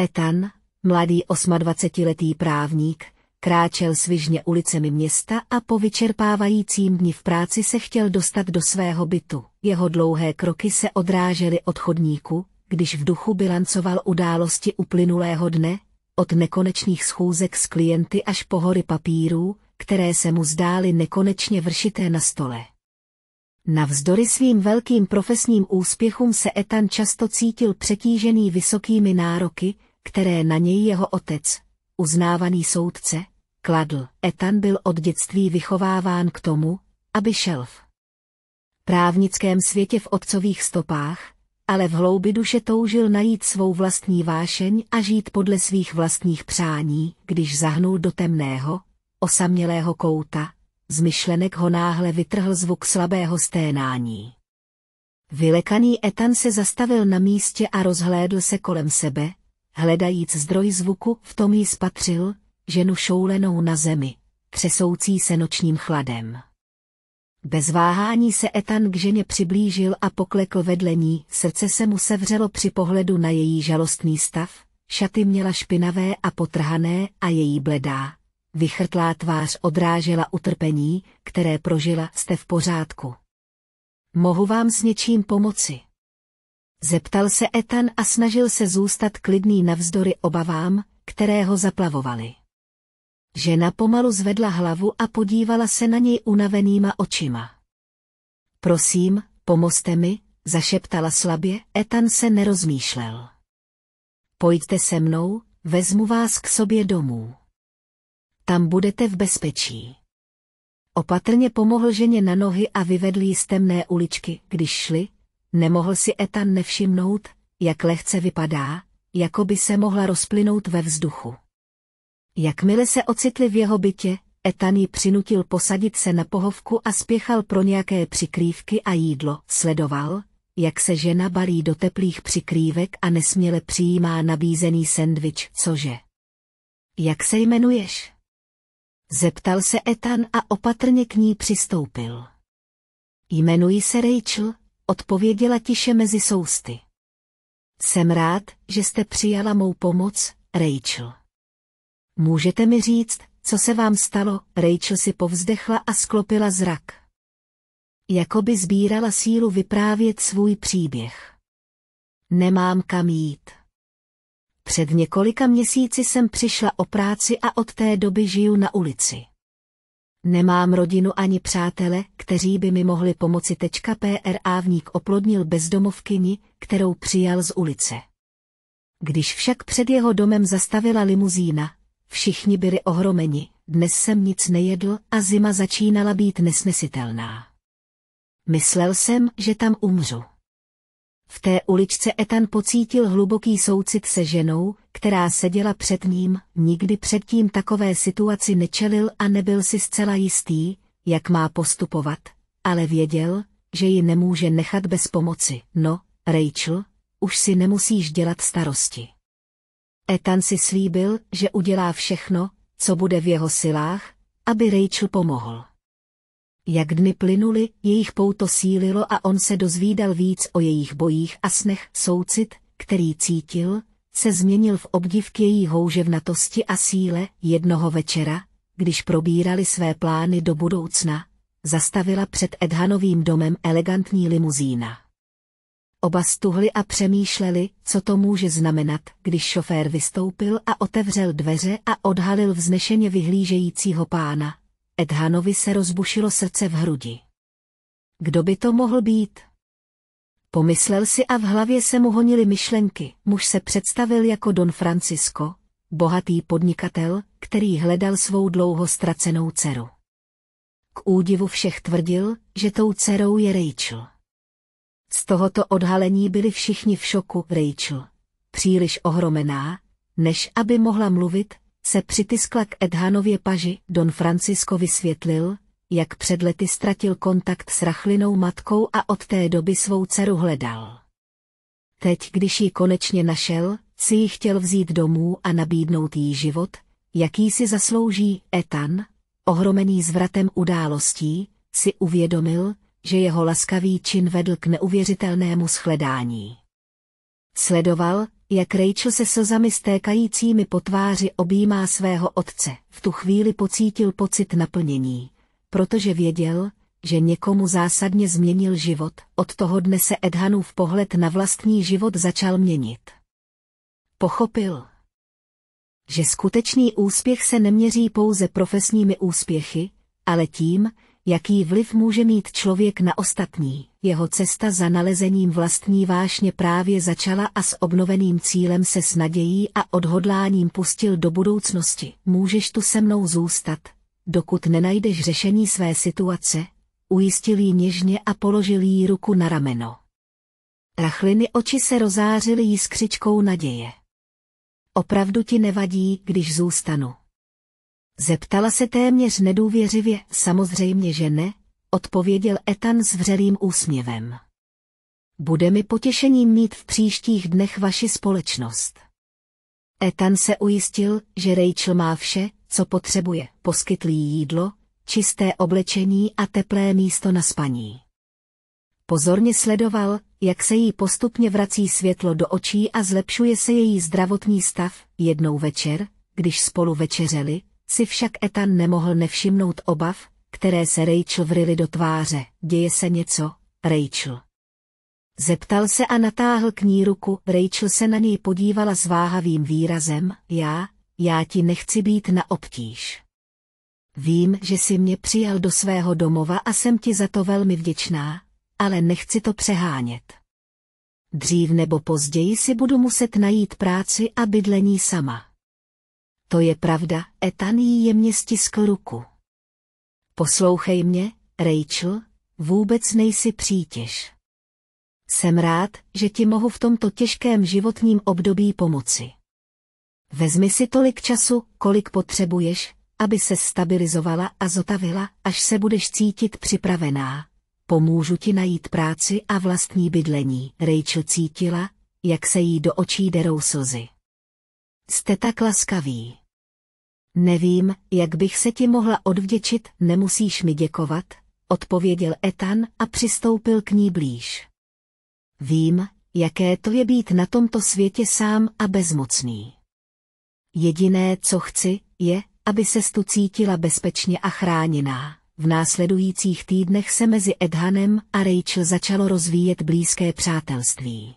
Etan, mladý 28-letý právník, kráčel svižně ulicemi města a po vyčerpávajícím dni v práci se chtěl dostat do svého bytu. Jeho dlouhé kroky se odrážely od chodníku, když v duchu bilancoval události uplynulého dne, od nekonečných schůzek s klienty až po hory papírů, které se mu zdály nekonečně vršité na stole. Navzdory svým velkým profesním úspěchům se Etan často cítil přetížený vysokými nároky, které na něj jeho otec, uznávaný soudce, kladl. Etan byl od dětství vychováván k tomu, aby šel v právnickém světě v otcových stopách, ale v hloubi duše toužil najít svou vlastní vášeň a žít podle svých vlastních přání, když zahnul do temného, osamělého kouta, z myšlenek ho náhle vytrhl zvuk slabého sténání. Vylekaný Etan se zastavil na místě a rozhlédl se kolem sebe, Hledajíc zdroj zvuku, v tom ji spatřil, ženu šoulenou na zemi, třesoucí se nočním chladem. Bez váhání se Etan k ženě přiblížil a poklekl vedle ní, srdce se mu sevřelo při pohledu na její žalostný stav, šaty měla špinavé a potrhané a její bledá, vychrtlá tvář odrážela utrpení, které prožila jste v pořádku. Mohu vám s něčím pomoci. Zeptal se Etan a snažil se zůstat klidný navzdory obavám, které ho zaplavovaly. Žena pomalu zvedla hlavu a podívala se na něj unavenýma očima. Prosím, pomozte mi, zašeptala slabě, Etan se nerozmýšlel. Pojďte se mnou, vezmu vás k sobě domů. Tam budete v bezpečí. Opatrně pomohl ženě na nohy a vyvedl jí z temné uličky, když šli, Nemohl si Etan nevšimnout, jak lehce vypadá, jako by se mohla rozplynout ve vzduchu. Jakmile se ocitli v jeho bytě, Etan ji přinutil posadit se na pohovku a spěchal pro nějaké přikrývky a jídlo. Sledoval, jak se žena balí do teplých přikrývek a nesměle přijímá nabízený sendvič, cože. Jak se jmenuješ? Zeptal se Etan a opatrně k ní přistoupil. Jmenuji se Rachel, odpověděla tiše mezi sousty. Jsem rád, že jste přijala mou pomoc, Rachel. Můžete mi říct, co se vám stalo? Rachel si povzdechla a sklopila zrak. Jakoby sbírala sílu vyprávět svůj příběh. Nemám kam jít. Před několika měsíci jsem přišla o práci a od té doby žiju na ulici. Nemám rodinu ani přátele, kteří by mi mohli pomoci. Ávník oplodnil bezdomovkyni, kterou přijal z ulice. Když však před jeho domem zastavila limuzína, všichni byli ohromeni, dnes jsem nic nejedl a zima začínala být nesnesitelná. Myslel jsem, že tam umřu. V té uličce Etan pocítil hluboký soucit se ženou, která seděla před ním, nikdy předtím takové situaci nečelil a nebyl si zcela jistý, jak má postupovat, ale věděl, že ji nemůže nechat bez pomoci. No, Rachel, už si nemusíš dělat starosti. Etan si slíbil, že udělá všechno, co bude v jeho silách, aby Rachel pomohl. Jak dny plynuly, jejich pouto sílilo a on se dozvídal víc o jejich bojích a snech. Soucit, který cítil, se změnil v obdiv k její houževnatosti a síle. Jednoho večera, když probírali své plány do budoucna, zastavila před Edhanovým domem elegantní limuzína. Oba stuhli a přemýšleli, co to může znamenat, když šofér vystoupil a otevřel dveře a odhalil vznešeně vyhlížejícího pána, Edhanovi se rozbušilo srdce v hrudi. Kdo by to mohl být? Pomyslel si a v hlavě se mu honily myšlenky. Muž se představil jako Don Francisco, bohatý podnikatel, který hledal svou dlouho ztracenou dceru. K údivu všech tvrdil, že tou dcerou je Rachel. Z tohoto odhalení byli všichni v šoku Rachel. Příliš ohromená, než aby mohla mluvit, se přitiskla k Edhanově paži, Don Francisco vysvětlil, jak před lety ztratil kontakt s rachlinou matkou a od té doby svou dceru hledal. Teď, když ji konečně našel, si ji chtěl vzít domů a nabídnout jí život, jaký si zaslouží Etan, ohromený zvratem událostí, si uvědomil, že jeho laskavý čin vedl k neuvěřitelnému shledání. Sledoval, jak Rachel se slzami stékajícími po tváři objímá svého otce. V tu chvíli pocítil pocit naplnění, protože věděl, že někomu zásadně změnil život, od toho dne se Edhanův pohled na vlastní život začal měnit. Pochopil, že skutečný úspěch se neměří pouze profesními úspěchy, ale tím, jaký vliv může mít člověk na ostatní. Jeho cesta za nalezením vlastní vášně právě začala a s obnoveným cílem se s nadějí a odhodláním pustil do budoucnosti. Můžeš tu se mnou zůstat, dokud nenajdeš řešení své situace, ujistil jí něžně a položil jí ruku na rameno. Rachliny oči se rozářily jiskřičkou naděje. Opravdu ti nevadí, když zůstanu. Zeptala se téměř nedůvěřivě, samozřejmě že ne, odpověděl Etan s vřelým úsměvem. Bude mi potěšením mít v příštích dnech vaši společnost. Etan se ujistil, že Rachel má vše, co potřebuje, poskytlí jídlo, čisté oblečení a teplé místo na spaní. Pozorně sledoval, jak se jí postupně vrací světlo do očí a zlepšuje se její zdravotní stav, jednou večer, když spolu večeřeli, si však Ethan nemohl nevšimnout obav, které se Rachel vryly do tváře. Děje se něco, Rachel. Zeptal se a natáhl k ní ruku, Rachel se na něj podívala s váhavým výrazem, já, já ti nechci být na obtíž. Vím, že jsi mě přijal do svého domova a jsem ti za to velmi vděčná, ale nechci to přehánět. Dřív nebo později si budu muset najít práci a bydlení sama. To je pravda, Etaný jemně stiskl ruku. Poslouchej mě, Rachel, vůbec nejsi přítěž. Jsem rád, že ti mohu v tomto těžkém životním období pomoci. Vezmi si tolik času, kolik potřebuješ, aby se stabilizovala a zotavila, až se budeš cítit připravená. Pomůžu ti najít práci a vlastní bydlení. Rachel cítila, jak se jí do očí derou slzy. Jste tak laskaví. Nevím, jak bych se ti mohla odvděčit, nemusíš mi děkovat, odpověděl Etan a přistoupil k ní blíž. Vím, jaké to je být na tomto světě sám a bezmocný. Jediné, co chci, je, aby se tu cítila bezpečně a chráněná. V následujících týdnech se mezi Edhanem a Rachel začalo rozvíjet blízké přátelství.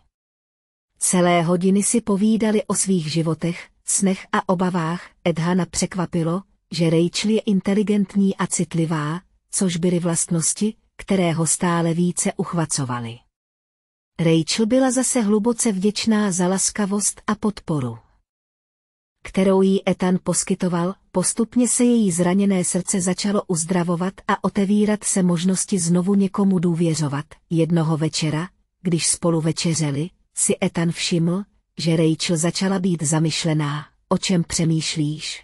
Celé hodiny si povídali o svých životech, snech a obavách Edhana překvapilo, že Rachel je inteligentní a citlivá, což byly vlastnosti, které ho stále více uchvacovaly. Rachel byla zase hluboce vděčná za laskavost a podporu, kterou jí Ethan poskytoval, postupně se její zraněné srdce začalo uzdravovat a otevírat se možnosti znovu někomu důvěřovat. Jednoho večera, když spolu večeřeli, si Ethan všiml, že Rachel začala být zamyšlená, o čem přemýšlíš.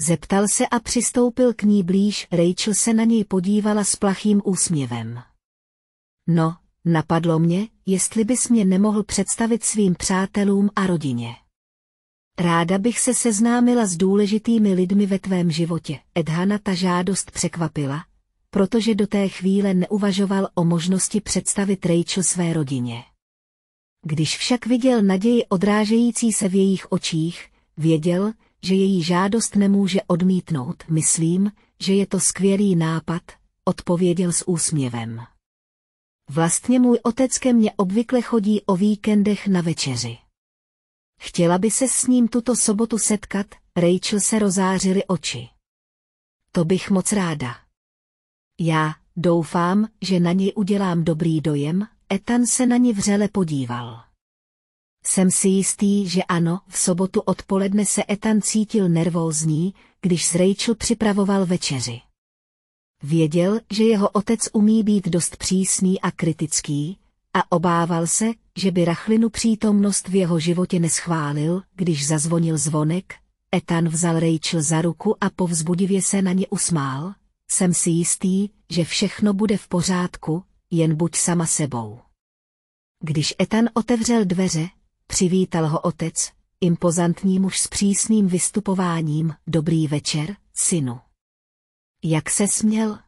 Zeptal se a přistoupil k ní blíž, Rachel se na něj podívala s plachým úsměvem. No, napadlo mě, jestli bys mě nemohl představit svým přátelům a rodině. Ráda bych se seznámila s důležitými lidmi ve tvém životě. Edhana ta žádost překvapila, protože do té chvíle neuvažoval o možnosti představit Rachel své rodině. Když však viděl naději odrážející se v jejich očích, věděl, že její žádost nemůže odmítnout. Myslím, že je to skvělý nápad, odpověděl s úsměvem. Vlastně můj otec ke mně obvykle chodí o víkendech na večeři. Chtěla by se s ním tuto sobotu setkat, Rachel se rozářily oči. To bych moc ráda. Já doufám, že na něj udělám dobrý dojem, Etan se na ní vřele podíval. Jsem si jistý, že ano, v sobotu odpoledne se Etan cítil nervózní, když s Rachel připravoval večeři. Věděl, že jeho otec umí být dost přísný a kritický, a obával se, že by rachlinu přítomnost v jeho životě neschválil, když zazvonil zvonek, Etan vzal Rachel za ruku a povzbudivě se na ně usmál. Jsem si jistý, že všechno bude v pořádku, jen buď sama sebou. Když Etan otevřel dveře, přivítal ho otec, impozantní muž s přísným vystupováním, dobrý večer, synu. Jak se směl?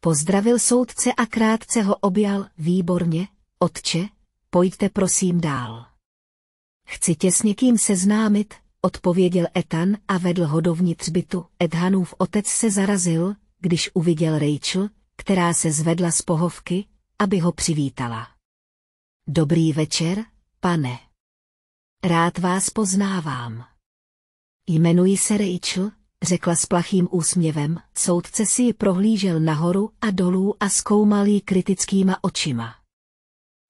Pozdravil soudce a krátce ho objal, výborně, otče, pojďte prosím dál. Chci tě s někým seznámit, odpověděl Etan a vedl ho dovnitř bytu. Edhanův otec se zarazil, když uviděl Rachel, která se zvedla z pohovky, aby ho přivítala. Dobrý večer, pane. Rád vás poznávám. Jmenuji se Rachel, řekla s plachým úsměvem, soudce si ji prohlížel nahoru a dolů a zkoumal ji kritickýma očima.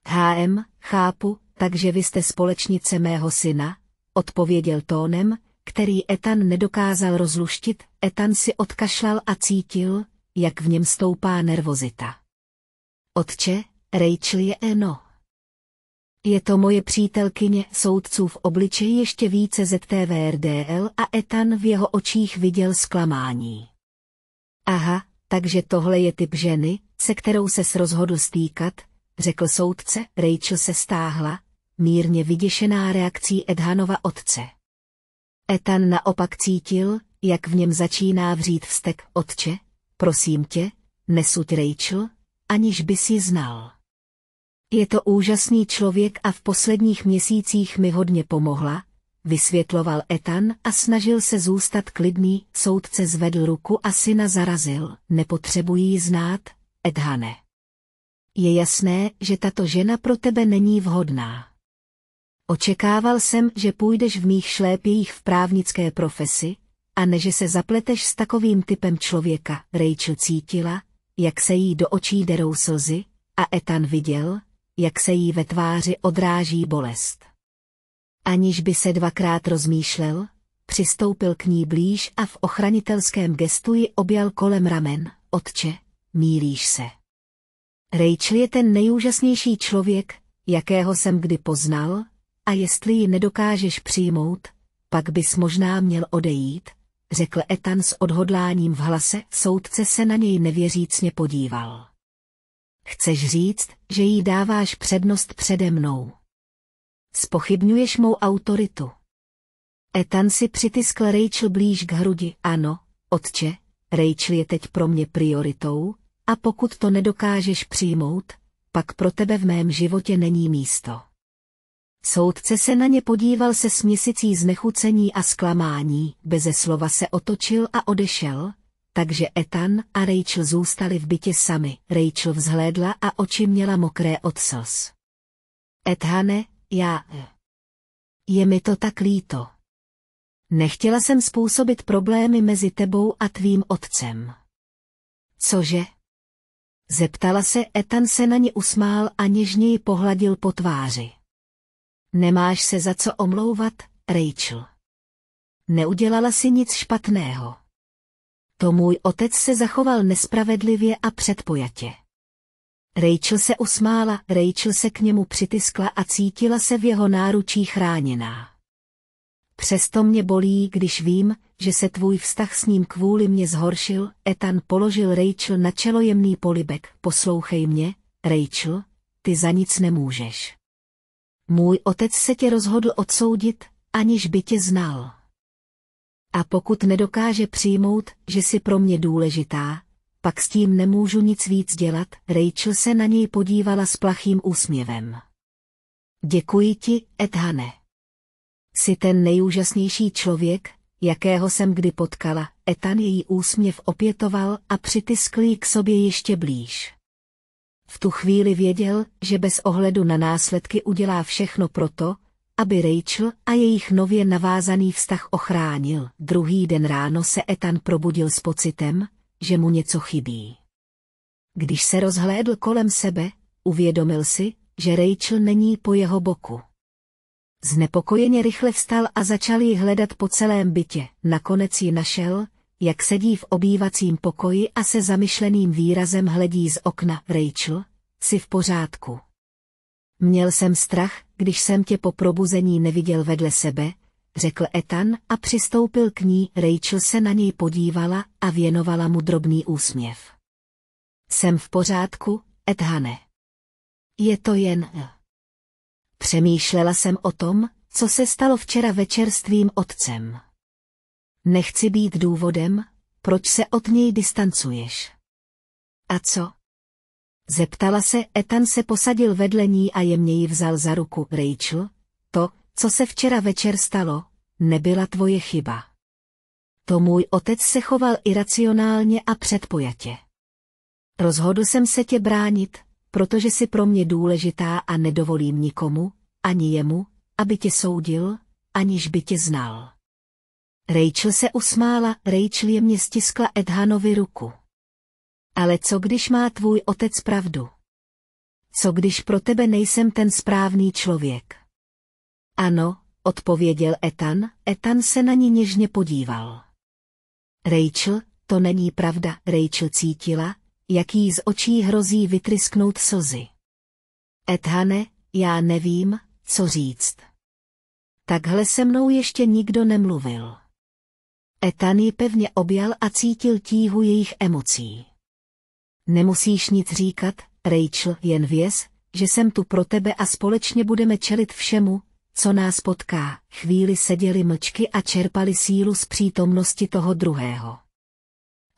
HM, chápu, takže vy jste společnice mého syna, odpověděl tónem, který Etan nedokázal rozluštit, Etan si odkašlal a cítil, jak v něm stoupá nervozita. Otče, Rachel je Eno. Je to moje přítelkyně soudců v obličeji ještě více ZTVRDL a Etan v jeho očích viděl zklamání. Aha, takže tohle je typ ženy, se kterou se rozhodl stýkat, řekl soudce, Rachel se stáhla, mírně vyděšená reakcí Edhanova otce. Etan naopak cítil, jak v něm začíná vřít vztek otče, prosím tě, nesud Rachel, aniž bys ji znal. Je to úžasný člověk a v posledních měsících mi hodně pomohla, vysvětloval Etan a snažil se zůstat klidný, soudce zvedl ruku a syna zarazil, nepotřebuji znát, Edhane. Je jasné, že tato žena pro tebe není vhodná. Očekával jsem, že půjdeš v mých šlépějích v právnické profesi, a ne že se zapleteš s takovým typem člověka. Rachel cítila, jak se jí do očí derou slzy, a Ethan viděl, jak se jí ve tváři odráží bolest. Aniž by se dvakrát rozmýšlel, přistoupil k ní blíž a v ochranitelském gestu ji objal kolem ramen. Otče, mílíš se. Rachel je ten nejúžasnější člověk, jakého jsem kdy poznal, a jestli ji nedokážeš přijmout, pak bys možná měl odejít, řekl Etan s odhodláním v hlase, soudce se na něj nevěřícně podíval. Chceš říct, že jí dáváš přednost přede mnou. Spochybňuješ mou autoritu. Etan si přitiskl Rachel blíž k hrudi. Ano, otče, Rachel je teď pro mě prioritou, a pokud to nedokážeš přijmout, pak pro tebe v mém životě není místo. Soudce se na ně podíval se směsicí znechucení a zklamání, beze slova se otočil a odešel, takže Ethan a Rachel zůstali v bytě sami. Rachel vzhlédla a oči měla mokré od slz. Ethane, já... Je mi to tak líto. Nechtěla jsem způsobit problémy mezi tebou a tvým otcem. Cože? Zeptala se, Ethan se na ně usmál a něžněji pohladil po tváři. Nemáš se za co omlouvat, Rachel. Neudělala si nic špatného. To můj otec se zachoval nespravedlivě a předpojatě. Rachel se usmála, Rachel se k němu přitiskla a cítila se v jeho náručí chráněná. Přesto mě bolí, když vím, že se tvůj vztah s ním kvůli mě zhoršil, Ethan položil Rachel na čelo jemný polibek. Poslouchej mě, Rachel, ty za nic nemůžeš. Můj otec se tě rozhodl odsoudit, aniž by tě znal. A pokud nedokáže přijmout, že jsi pro mě důležitá, pak s tím nemůžu nic víc dělat, Rachel se na něj podívala s plachým úsměvem. Děkuji ti, Edhane. Jsi ten nejúžasnější člověk, jakého jsem kdy potkala, Etan její úsměv opětoval a přitiskl ji k sobě ještě blíž. V tu chvíli věděl, že bez ohledu na následky udělá všechno proto, aby Rachel a jejich nově navázaný vztah ochránil. Druhý den ráno se Ethan probudil s pocitem, že mu něco chybí. Když se rozhlédl kolem sebe, uvědomil si, že Rachel není po jeho boku. Znepokojeně rychle vstal a začal ji hledat po celém bytě. Nakonec ji našel, jak sedí v obývacím pokoji a se zamyšleným výrazem hledí z okna. Rachel, si v pořádku. Měl jsem strach, když jsem tě po probuzení neviděl vedle sebe, řekl Ethan a přistoupil k ní. Rachel se na něj podívala a věnovala mu drobný úsměv. Jsem v pořádku, Ethane. Je to jen... Přemýšlela jsem o tom, co se stalo včera večer s tvým otcem. Nechci být důvodem, proč se od něj distancuješ. A co? Zeptala se, Ethan se posadil vedle ní a jemně ji vzal za ruku. Rachel, to, co se včera večer stalo, nebyla tvoje chyba. To můj otec se choval iracionálně a předpojatě. Rozhodl jsem se tě bránit, protože jsi pro mě důležitá a nedovolím nikomu, ani jemu, aby tě soudil, aniž by tě znal. Rachel se usmála, Rachel jemně stiskla Edhanovi ruku. Ale co když má tvůj otec pravdu? Co když pro tebe nejsem ten správný člověk? Ano, odpověděl Ethan. Ethan se na ní něžně podíval. Rachel, to není pravda, Rachel cítila, jak jí z očí hrozí vytrysknout slzy. Ethane, já nevím, co říct. Takhle se mnou ještě nikdo nemluvil. Etan ji pevně objal a cítil tíhu jejich emocí. Nemusíš nic říkat, Rachel, jen věz, že jsem tu pro tebe a společně budeme čelit všemu, co nás potká. Chvíli seděli mlčky a čerpali sílu z přítomnosti toho druhého.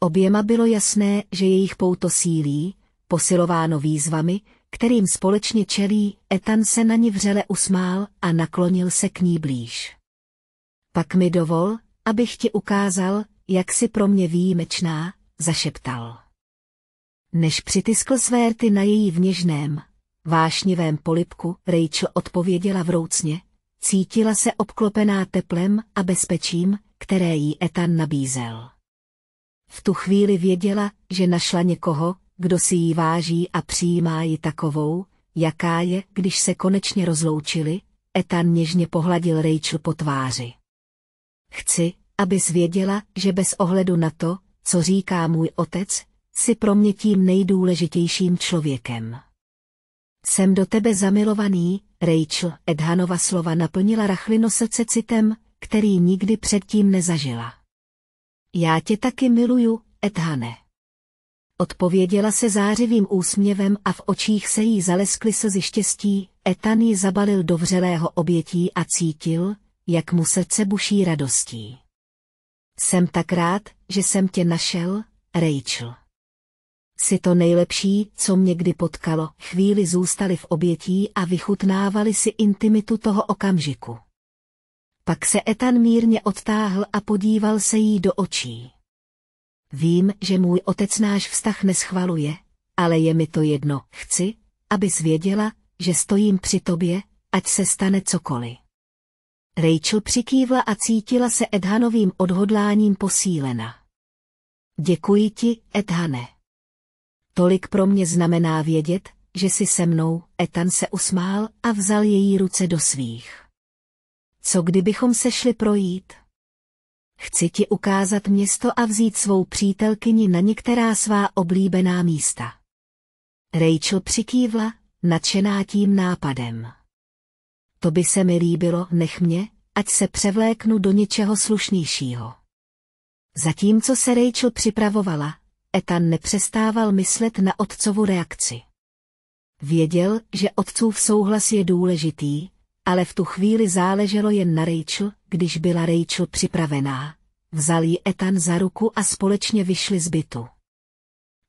Oběma bylo jasné, že jejich pouto sílí, posilováno výzvami, kterým společně čelí, Etan se na ní vřele usmál a naklonil se k ní blíž. Pak mi dovol, abych ti ukázal, jak jsi pro mě výjimečná, zašeptal. Než přitiskl své rty na její vněžném, vášnivém polipku, Rachel odpověděla vroucně, cítila se obklopená teplem a bezpečím, které jí Etan nabízel. V tu chvíli věděla, že našla někoho, kdo si jí váží a přijímá ji takovou, jaká je, když se konečně rozloučili, Etan něžně pohladil Rachel po tváři. Chci, abys věděla, že bez ohledu na to, co říká můj otec, si pro mě tím nejdůležitějším člověkem. Jsem do tebe zamilovaný, Rachel Edhanova slova naplnila rachlino srdce citem, který nikdy předtím nezažila. Já tě taky miluju, Edhane. Odpověděla se zářivým úsměvem a v očích se jí zaleskly slzy štěstí, Etan ji zabalil do vřelého obětí a cítil, jak mu srdce buší radostí. Jsem tak rád, že jsem tě našel, Rachel. Si to nejlepší, co mě kdy potkalo, chvíli zůstali v obětí a vychutnávali si intimitu toho okamžiku. Pak se Etan mírně odtáhl a podíval se jí do očí. Vím, že můj otec náš vztah neschvaluje, ale je mi to jedno, chci, abys věděla, že stojím při tobě, ať se stane cokoliv. Rachel přikývla a cítila se Edhanovým odhodláním posílena. Děkuji ti, Edhane. Tolik pro mě znamená vědět, že jsi se mnou, Etan se usmál a vzal její ruce do svých. Co kdybychom se šli projít? Chci ti ukázat město a vzít svou přítelkyni na některá svá oblíbená místa. Rachel přikývla, nadšená tím nápadem to by se mi líbilo, nech mě, ať se převléknu do něčeho slušnějšího. Zatímco se Rachel připravovala, Ethan nepřestával myslet na otcovu reakci. Věděl, že otcův souhlas je důležitý, ale v tu chvíli záleželo jen na Rachel, když byla Rachel připravená. Vzal ji Ethan za ruku a společně vyšli z bytu.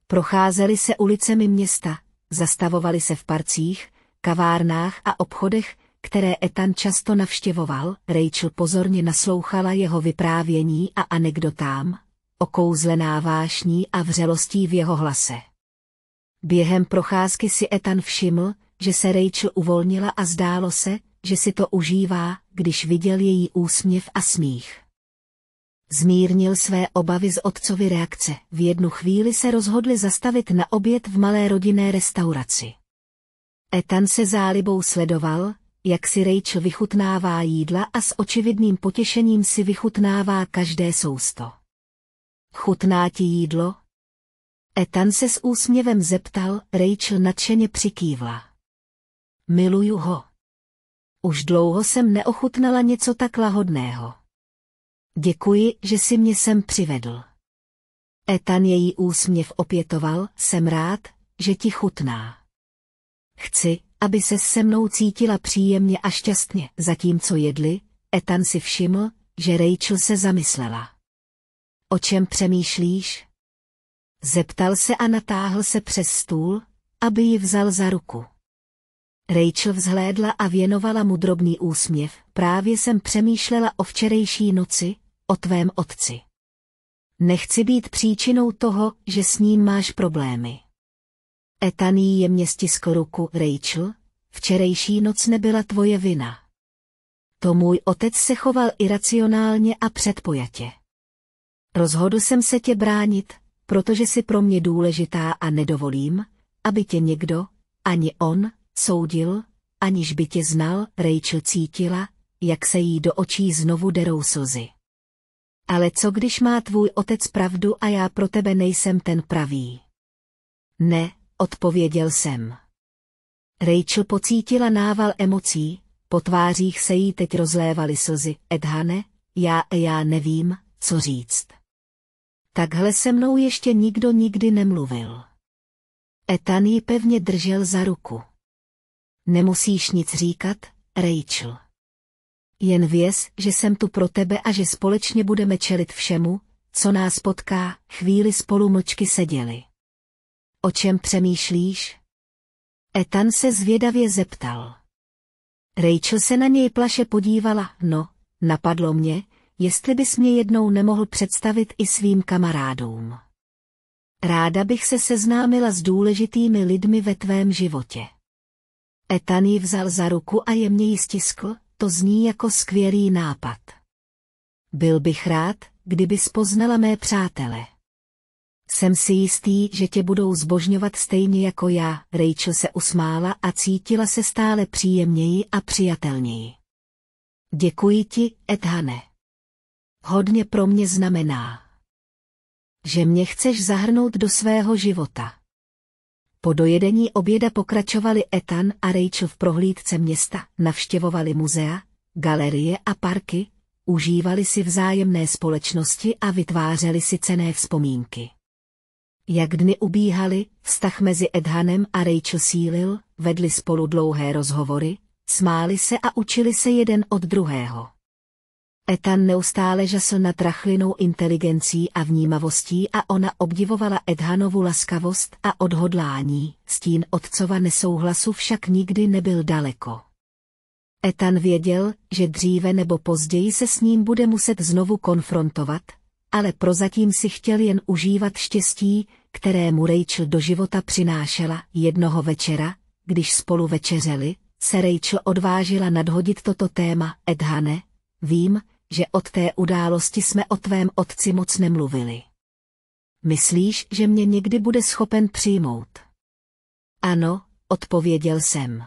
Procházeli se ulicemi města, zastavovali se v parcích, kavárnách a obchodech, které Etan často navštěvoval, Rachel pozorně naslouchala jeho vyprávění a anekdotám, okouzlená vášní a vřelostí v jeho hlase. Během procházky si Etan všiml, že se Rachel uvolnila a zdálo se, že si to užívá, když viděl její úsměv a smích. Zmírnil své obavy z otcovy reakce. V jednu chvíli se rozhodli zastavit na oběd v malé rodinné restauraci. Etan se zálibou sledoval, jak si Rachel vychutnává jídla a s očividným potěšením si vychutnává každé sousto. Chutná ti jídlo? Ethan se s úsměvem zeptal, Rachel nadšeně přikývla. Miluju ho. Už dlouho jsem neochutnala něco tak lahodného. Děkuji, že si mě sem přivedl. Ethan její úsměv opětoval, jsem rád, že ti chutná. Chci, aby se se mnou cítila příjemně a šťastně. Zatímco jedli, Ethan si všiml, že Rachel se zamyslela. O čem přemýšlíš? Zeptal se a natáhl se přes stůl, aby ji vzal za ruku. Rachel vzhlédla a věnovala mu drobný úsměv. Právě jsem přemýšlela o včerejší noci, o tvém otci. Nechci být příčinou toho, že s ním máš problémy. Etaný je stiskl ruku, Rachel, včerejší noc nebyla tvoje vina. To můj otec se choval iracionálně a předpojatě. Rozhodl jsem se tě bránit, protože jsi pro mě důležitá a nedovolím, aby tě někdo, ani on, soudil, aniž by tě znal, Rachel cítila, jak se jí do očí znovu derou slzy. Ale co když má tvůj otec pravdu a já pro tebe nejsem ten pravý? Ne, odpověděl jsem. Rachel pocítila nával emocí, po tvářích se jí teď rozlévaly slzy. Edhane, já já nevím, co říct. Takhle se mnou ještě nikdo nikdy nemluvil. Etan ji pevně držel za ruku. Nemusíš nic říkat, Rachel. Jen věz, že jsem tu pro tebe a že společně budeme čelit všemu, co nás potká, chvíli spolu mlčky seděli. O čem přemýšlíš? Etan se zvědavě zeptal. Rachel se na něj plaše podívala, no, napadlo mě, jestli bys mě jednou nemohl představit i svým kamarádům. Ráda bych se seznámila s důležitými lidmi ve tvém životě. Etan ji vzal za ruku a jemně ji stiskl, to zní jako skvělý nápad. Byl bych rád, kdyby spoznala mé přátele. Jsem si jistý, že tě budou zbožňovat stejně jako já, Rachel se usmála a cítila se stále příjemněji a přijatelněji. Děkuji ti, Edhane. Hodně pro mě znamená, že mě chceš zahrnout do svého života. Po dojedení oběda pokračovali Ethan a Rachel v prohlídce města, navštěvovali muzea, galerie a parky, užívali si vzájemné společnosti a vytvářeli si cené vzpomínky. Jak dny ubíhaly, vztah mezi Edhanem a Rachel sílil, vedli spolu dlouhé rozhovory, smáli se a učili se jeden od druhého. Ethan neustále žasl nad rachlinou inteligencí a vnímavostí a ona obdivovala Edhanovu laskavost a odhodlání, stín otcova nesouhlasu však nikdy nebyl daleko. Ethan věděl, že dříve nebo později se s ním bude muset znovu konfrontovat, ale prozatím si chtěl jen užívat štěstí, které mu Rachel do života přinášela. Jednoho večera, když spolu večeřeli, se Rachel odvážila nadhodit toto téma. Edhane, vím, že od té události jsme o tvém otci moc nemluvili. Myslíš, že mě někdy bude schopen přijmout? Ano, odpověděl jsem.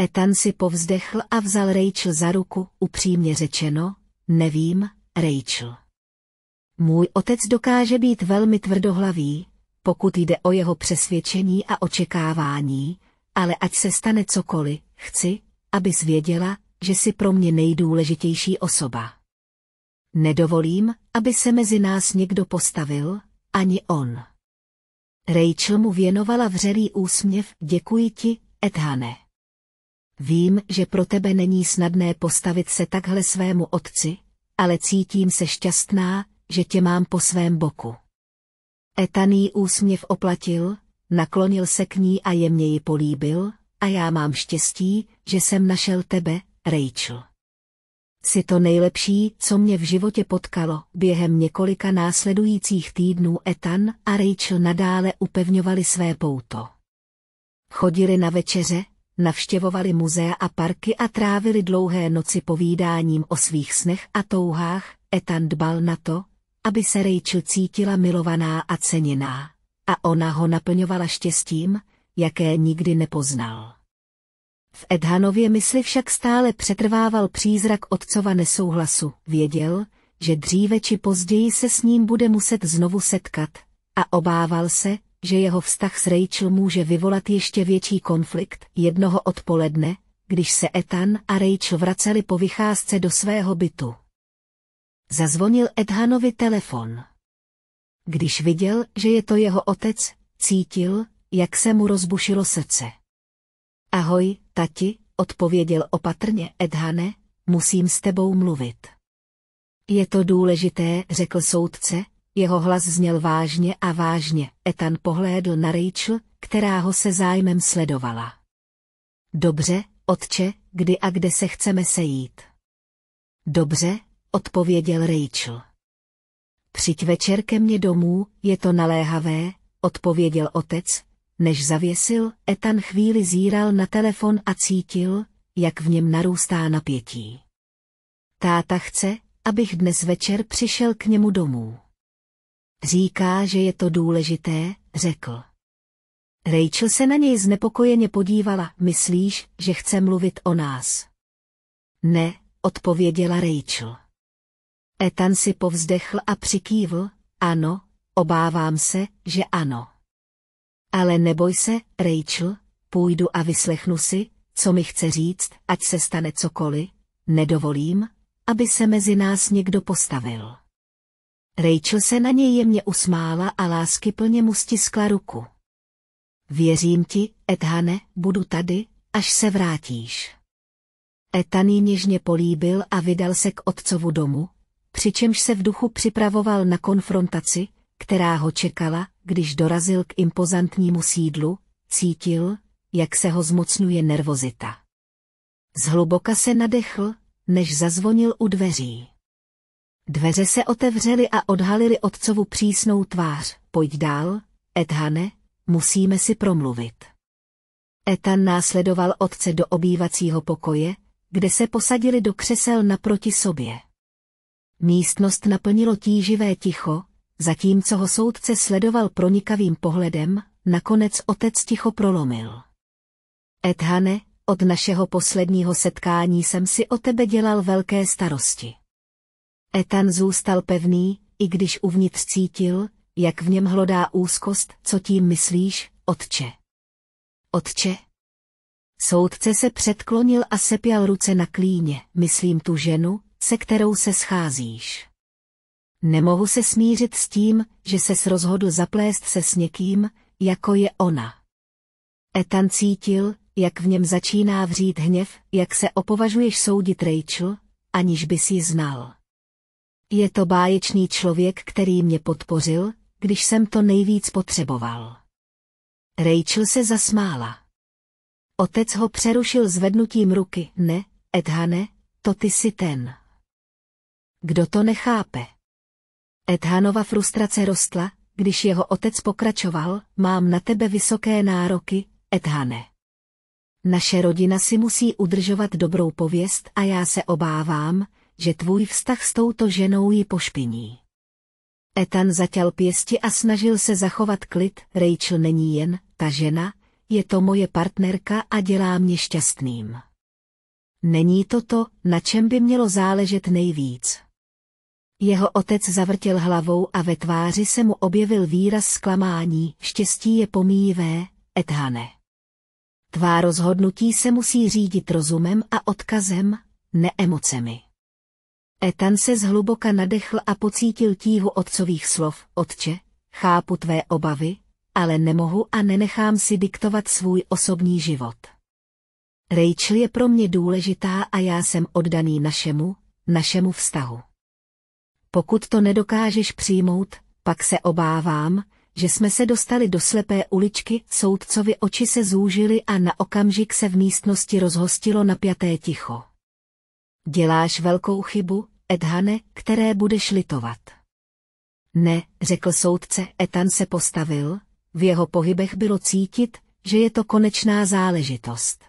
Ethan si povzdechl a vzal Rachel za ruku, upřímně řečeno, nevím, Rachel. Můj otec dokáže být velmi tvrdohlavý, pokud jde o jeho přesvědčení a očekávání, ale ať se stane cokoliv, chci, aby zvěděla, že jsi pro mě nejdůležitější osoba. Nedovolím, aby se mezi nás někdo postavil, ani on. Rachel mu věnovala vřelý úsměv, děkuji ti, Edhane. Vím, že pro tebe není snadné postavit se takhle svému otci, ale cítím se šťastná, že tě mám po svém boku. Etaný úsměv oplatil, naklonil se k ní a jemně ji políbil, a já mám štěstí, že jsem našel tebe, Rachel. Jsi to nejlepší, co mě v životě potkalo. Během několika následujících týdnů Ethan a Rachel nadále upevňovali své pouto. Chodili na večeře, navštěvovali muzea a parky a trávili dlouhé noci povídáním o svých snech a touhách. Ethan dbal na to, aby se Rachel cítila milovaná a ceněná. A ona ho naplňovala štěstím, jaké nikdy nepoznal. V Edhanově mysli však stále přetrvával přízrak otcova nesouhlasu. Věděl, že dříve či později se s ním bude muset znovu setkat a obával se, že jeho vztah s Rachel může vyvolat ještě větší konflikt. Jednoho odpoledne, když se Ethan a Rachel vraceli po vycházce do svého bytu. Zazvonil Edhanovi telefon. Když viděl, že je to jeho otec, cítil, jak se mu rozbušilo srdce. Ahoj, tati, odpověděl opatrně Edhane, musím s tebou mluvit. Je to důležité, řekl soudce, jeho hlas zněl vážně a vážně. Etan pohlédl na Rachel, která ho se zájmem sledovala. Dobře, otče, kdy a kde se chceme sejít? Dobře, odpověděl Rachel. Přijď večer ke mně domů, je to naléhavé, odpověděl otec, než zavěsil, Etan chvíli zíral na telefon a cítil, jak v něm narůstá napětí. Táta chce, abych dnes večer přišel k němu domů. Říká, že je to důležité, řekl. Rachel se na něj znepokojeně podívala, myslíš, že chce mluvit o nás? Ne, odpověděla Rachel. Etan si povzdechl a přikývl, ano, obávám se, že ano. Ale neboj se, Rachel, půjdu a vyslechnu si, co mi chce říct, ať se stane cokoliv, nedovolím, aby se mezi nás někdo postavil. Rachel se na něj jemně usmála a lásky plně mu stiskla ruku. Věřím ti, Ethane, budu tady, až se vrátíš. Etan ji něžně políbil a vydal se k otcovu domu, přičemž se v duchu připravoval na konfrontaci, která ho čekala, když dorazil k impozantnímu sídlu, cítil, jak se ho zmocňuje nervozita. Zhluboka se nadechl, než zazvonil u dveří. Dveře se otevřely a odhalily otcovu přísnou tvář. Pojď dál, Edhane, musíme si promluvit. Etan následoval otce do obývacího pokoje, kde se posadili do křesel naproti sobě. Místnost naplnilo tíživé ticho, zatímco ho soudce sledoval pronikavým pohledem, nakonec otec ticho prolomil. Edhane, od našeho posledního setkání jsem si o tebe dělal velké starosti. Etan zůstal pevný, i když uvnitř cítil, jak v něm hlodá úzkost, co tím myslíš, otče. Otče? Soudce se předklonil a sepjal ruce na klíně, myslím tu ženu, se kterou se scházíš. Nemohu se smířit s tím, že se rozhodl zaplést se s někým, jako je ona. Etan cítil, jak v něm začíná vřít hněv, jak se opovažuješ soudit Rachel, aniž bys ji znal. Je to báječný člověk, který mě podpořil, když jsem to nejvíc potřeboval. Rachel se zasmála. Otec ho přerušil zvednutím ruky, ne, Edhane, to ty si ten kdo to nechápe. Ethanova frustrace rostla, když jeho otec pokračoval, mám na tebe vysoké nároky, Ethane. Naše rodina si musí udržovat dobrou pověst a já se obávám, že tvůj vztah s touto ženou ji pošpiní. Ethan zatěl pěsti a snažil se zachovat klid, Rachel není jen ta žena, je to moje partnerka a dělá mě šťastným. Není to to, na čem by mělo záležet nejvíc. Jeho otec zavrtěl hlavou a ve tváři se mu objevil výraz zklamání. Štěstí je pomíjivé, Ethane. Tvá rozhodnutí se musí řídit rozumem a odkazem, ne emocemi. Etan se zhluboka nadechl a pocítil tíhu otcových slov, otče, chápu tvé obavy, ale nemohu a nenechám si diktovat svůj osobní život. Rachel je pro mě důležitá a já jsem oddaný našemu, našemu vztahu. Pokud to nedokážeš přijmout, pak se obávám, že jsme se dostali do slepé uličky, soudcovi oči se zúžily a na okamžik se v místnosti rozhostilo napjaté ticho. Děláš velkou chybu, Edhane, které budeš litovat. Ne, řekl soudce, Etan se postavil, v jeho pohybech bylo cítit, že je to konečná záležitost.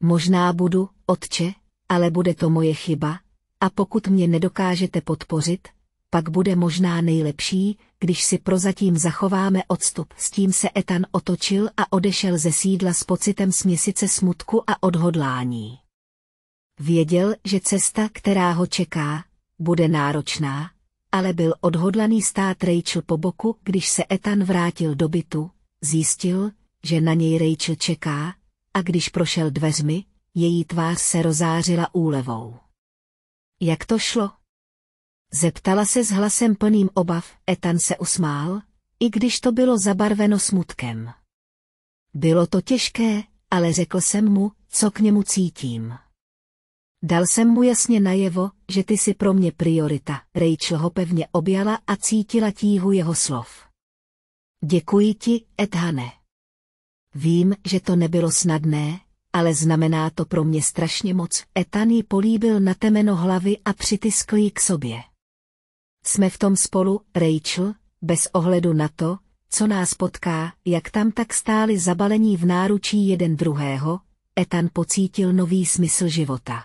Možná budu, otče, ale bude to moje chyba, a pokud mě nedokážete podpořit, pak bude možná nejlepší, když si prozatím zachováme odstup. S tím se Etan otočil a odešel ze sídla s pocitem směsice smutku a odhodlání. Věděl, že cesta, která ho čeká, bude náročná, ale byl odhodlaný stát Rachel po boku, když se Etan vrátil do bytu, zjistil, že na něj Rachel čeká, a když prošel dveřmi, její tvář se rozářila úlevou. Jak to šlo? Zeptala se s hlasem plným obav, Etan se usmál, i když to bylo zabarveno smutkem. Bylo to těžké, ale řekl jsem mu, co k němu cítím. Dal jsem mu jasně najevo, že ty jsi pro mě priorita. Rachel ho pevně objala a cítila tíhu jeho slov. Děkuji ti, Ethane. Vím, že to nebylo snadné, ale znamená to pro mě strašně moc. Ethan ji políbil na temeno hlavy a přitiskl ji k sobě. Jsme v tom spolu, Rachel, bez ohledu na to, co nás potká, jak tam tak stáli zabalení v náručí jeden druhého, Etan pocítil nový smysl života.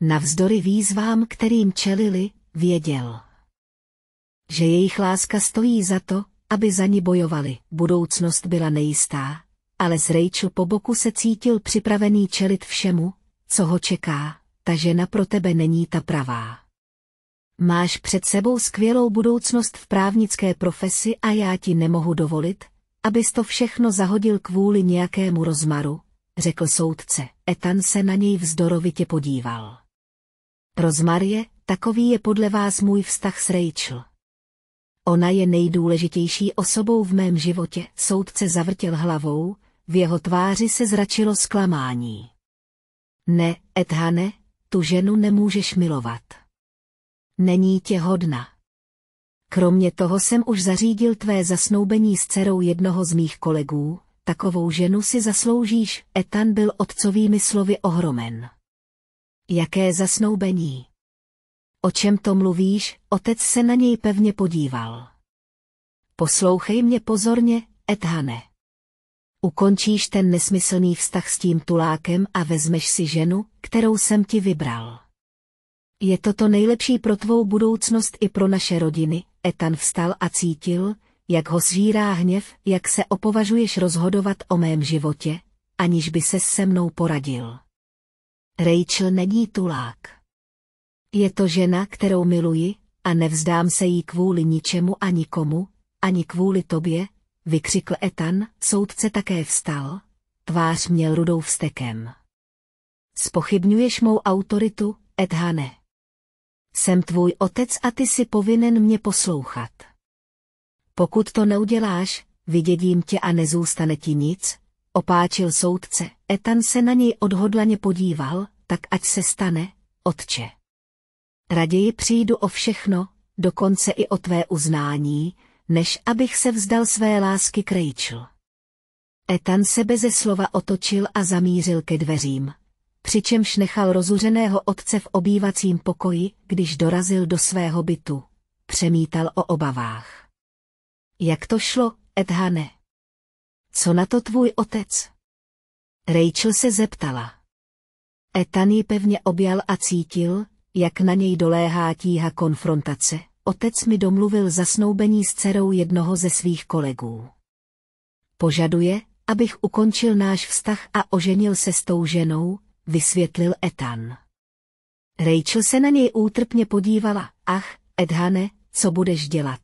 Navzdory výzvám, kterým čelili, věděl, že jejich láska stojí za to, aby za ní bojovali. Budoucnost byla nejistá, ale s Rachel po boku se cítil připravený čelit všemu, co ho čeká, ta žena pro tebe není ta pravá. Máš před sebou skvělou budoucnost v právnické profesi a já ti nemohu dovolit, abys to všechno zahodil kvůli nějakému rozmaru, řekl soudce. Etan se na něj vzdorovitě podíval. Rozmar je, takový je podle vás můj vztah s Rachel. Ona je nejdůležitější osobou v mém životě, soudce zavrtěl hlavou, v jeho tváři se zračilo zklamání. Ne, Edhane, tu ženu nemůžeš milovat. Není tě hodna. Kromě toho jsem už zařídil tvé zasnoubení s dcerou jednoho z mých kolegů, takovou ženu si zasloužíš, Etan byl otcovými slovy ohromen. Jaké zasnoubení? O čem to mluvíš, otec se na něj pevně podíval. Poslouchej mě pozorně, Ethane ukončíš ten nesmyslný vztah s tím tulákem a vezmeš si ženu, kterou jsem ti vybral. Je to to nejlepší pro tvou budoucnost i pro naše rodiny, Etan vstal a cítil, jak ho zžírá hněv, jak se opovažuješ rozhodovat o mém životě, aniž by se se mnou poradil. Rachel není tulák. Je to žena, kterou miluji, a nevzdám se jí kvůli ničemu a nikomu, ani kvůli tobě, vykřikl Etan, soudce také vstal, tvář měl rudou vstekem. Spochybňuješ mou autoritu, Edhane. Jsem tvůj otec a ty si povinen mě poslouchat. Pokud to neuděláš, vydědím tě a nezůstane ti nic, opáčil soudce. Etan se na něj odhodlaně podíval, tak ať se stane, otče. Raději přijdu o všechno, dokonce i o tvé uznání, než abych se vzdal své lásky k Rachel. Etan se beze slova otočil a zamířil ke dveřím, přičemž nechal rozuřeného otce v obývacím pokoji, když dorazil do svého bytu. Přemítal o obavách. Jak to šlo, Edhane? Co na to tvůj otec? Rachel se zeptala. Etan ji pevně objal a cítil, jak na něj doléhá tíha konfrontace, otec mi domluvil zasnoubení s dcerou jednoho ze svých kolegů. Požaduje, abych ukončil náš vztah a oženil se s tou ženou, vysvětlil Etan. Rachel se na něj útrpně podívala, ach, Edhane, co budeš dělat?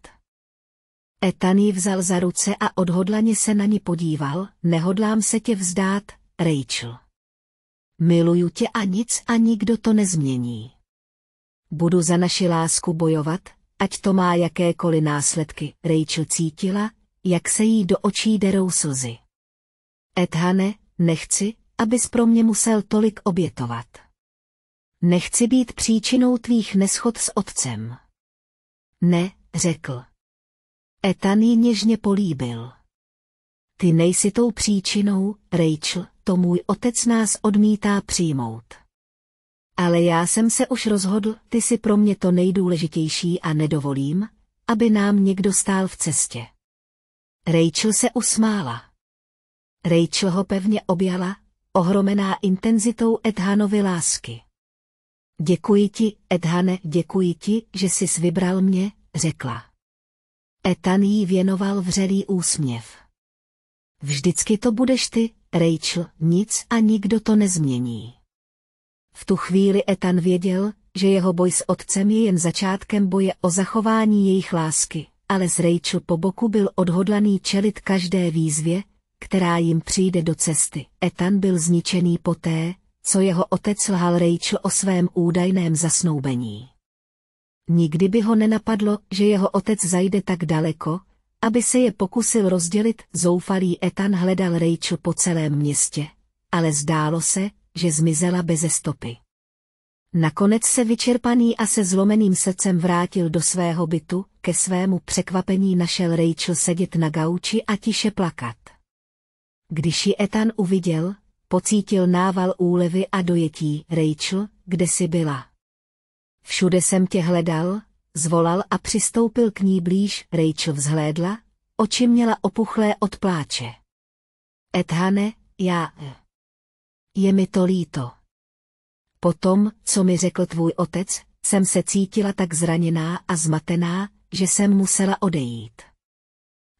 Etan ji vzal za ruce a odhodlaně se na ní podíval, nehodlám se tě vzdát, Rachel. Miluju tě a nic a nikdo to nezmění. Budu za naši lásku bojovat, ať to má jakékoliv následky. Rachel cítila, jak se jí do očí derou slzy. Ethane, nechci, abys pro mě musel tolik obětovat. Nechci být příčinou tvých neschod s otcem. Ne, řekl. Ethan ji něžně políbil. Ty nejsi tou příčinou, Rachel, to můj otec nás odmítá přijmout. Ale já jsem se už rozhodl, ty si pro mě to nejdůležitější a nedovolím, aby nám někdo stál v cestě. Rachel se usmála. Rachel ho pevně objala, ohromená intenzitou Edhanovy lásky. Děkuji ti, Edhane, děkuji ti, že jsi vybral mě, řekla. Etan jí věnoval vřelý úsměv. Vždycky to budeš ty, Rachel, nic a nikdo to nezmění. V tu chvíli Etan věděl, že jeho boj s otcem je jen začátkem boje o zachování jejich lásky, ale z Rachel po boku byl odhodlaný čelit každé výzvě, která jim přijde do cesty. Etan byl zničený poté, co jeho otec lhal Rachel o svém údajném zasnoubení. Nikdy by ho nenapadlo, že jeho otec zajde tak daleko, aby se je pokusil rozdělit, zoufalý Etan hledal Rachel po celém městě. Ale zdálo se, že zmizela beze stopy. Nakonec se vyčerpaný a se zlomeným srdcem vrátil do svého bytu, ke svému překvapení našel Rachel sedět na gauči a tiše plakat. Když ji Ethan uviděl, pocítil nával úlevy a dojetí, Rachel, kde jsi byla? Všude jsem tě hledal, zvolal a přistoupil k ní blíž, Rachel vzhlédla, oči měla opuchlé od pláče. Ethane, já... Eh. Je mi to líto. Po tom, co mi řekl tvůj otec, jsem se cítila tak zraněná a zmatená, že jsem musela odejít.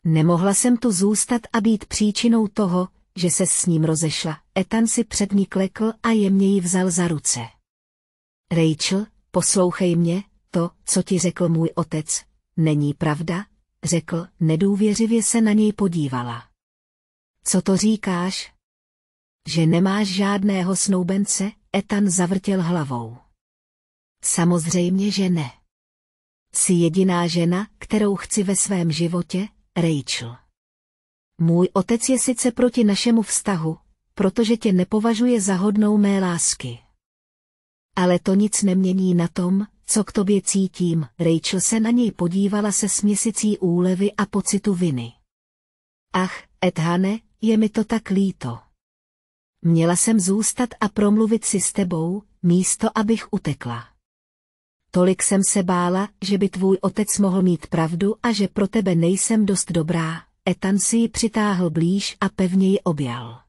Nemohla jsem tu zůstat a být příčinou toho, že se s ním rozešla. Etan si před ní klekl a jemně ji vzal za ruce. Rachel, poslouchej mě, to, co ti řekl můj otec, není pravda, řekl, nedůvěřivě se na něj podívala. Co to říkáš, že nemáš žádného snoubence, Etan zavrtěl hlavou. Samozřejmě, že ne. Jsi jediná žena, kterou chci ve svém životě, Rachel. Můj otec je sice proti našemu vztahu, protože tě nepovažuje za hodnou mé lásky. Ale to nic nemění na tom, co k tobě cítím, Rachel se na něj podívala se směsicí úlevy a pocitu viny. Ach, Edhane, je mi to tak líto. Měla jsem zůstat a promluvit si s tebou, místo abych utekla. Tolik jsem se bála, že by tvůj otec mohl mít pravdu a že pro tebe nejsem dost dobrá. Etan si ji přitáhl blíž a pevně ji objal.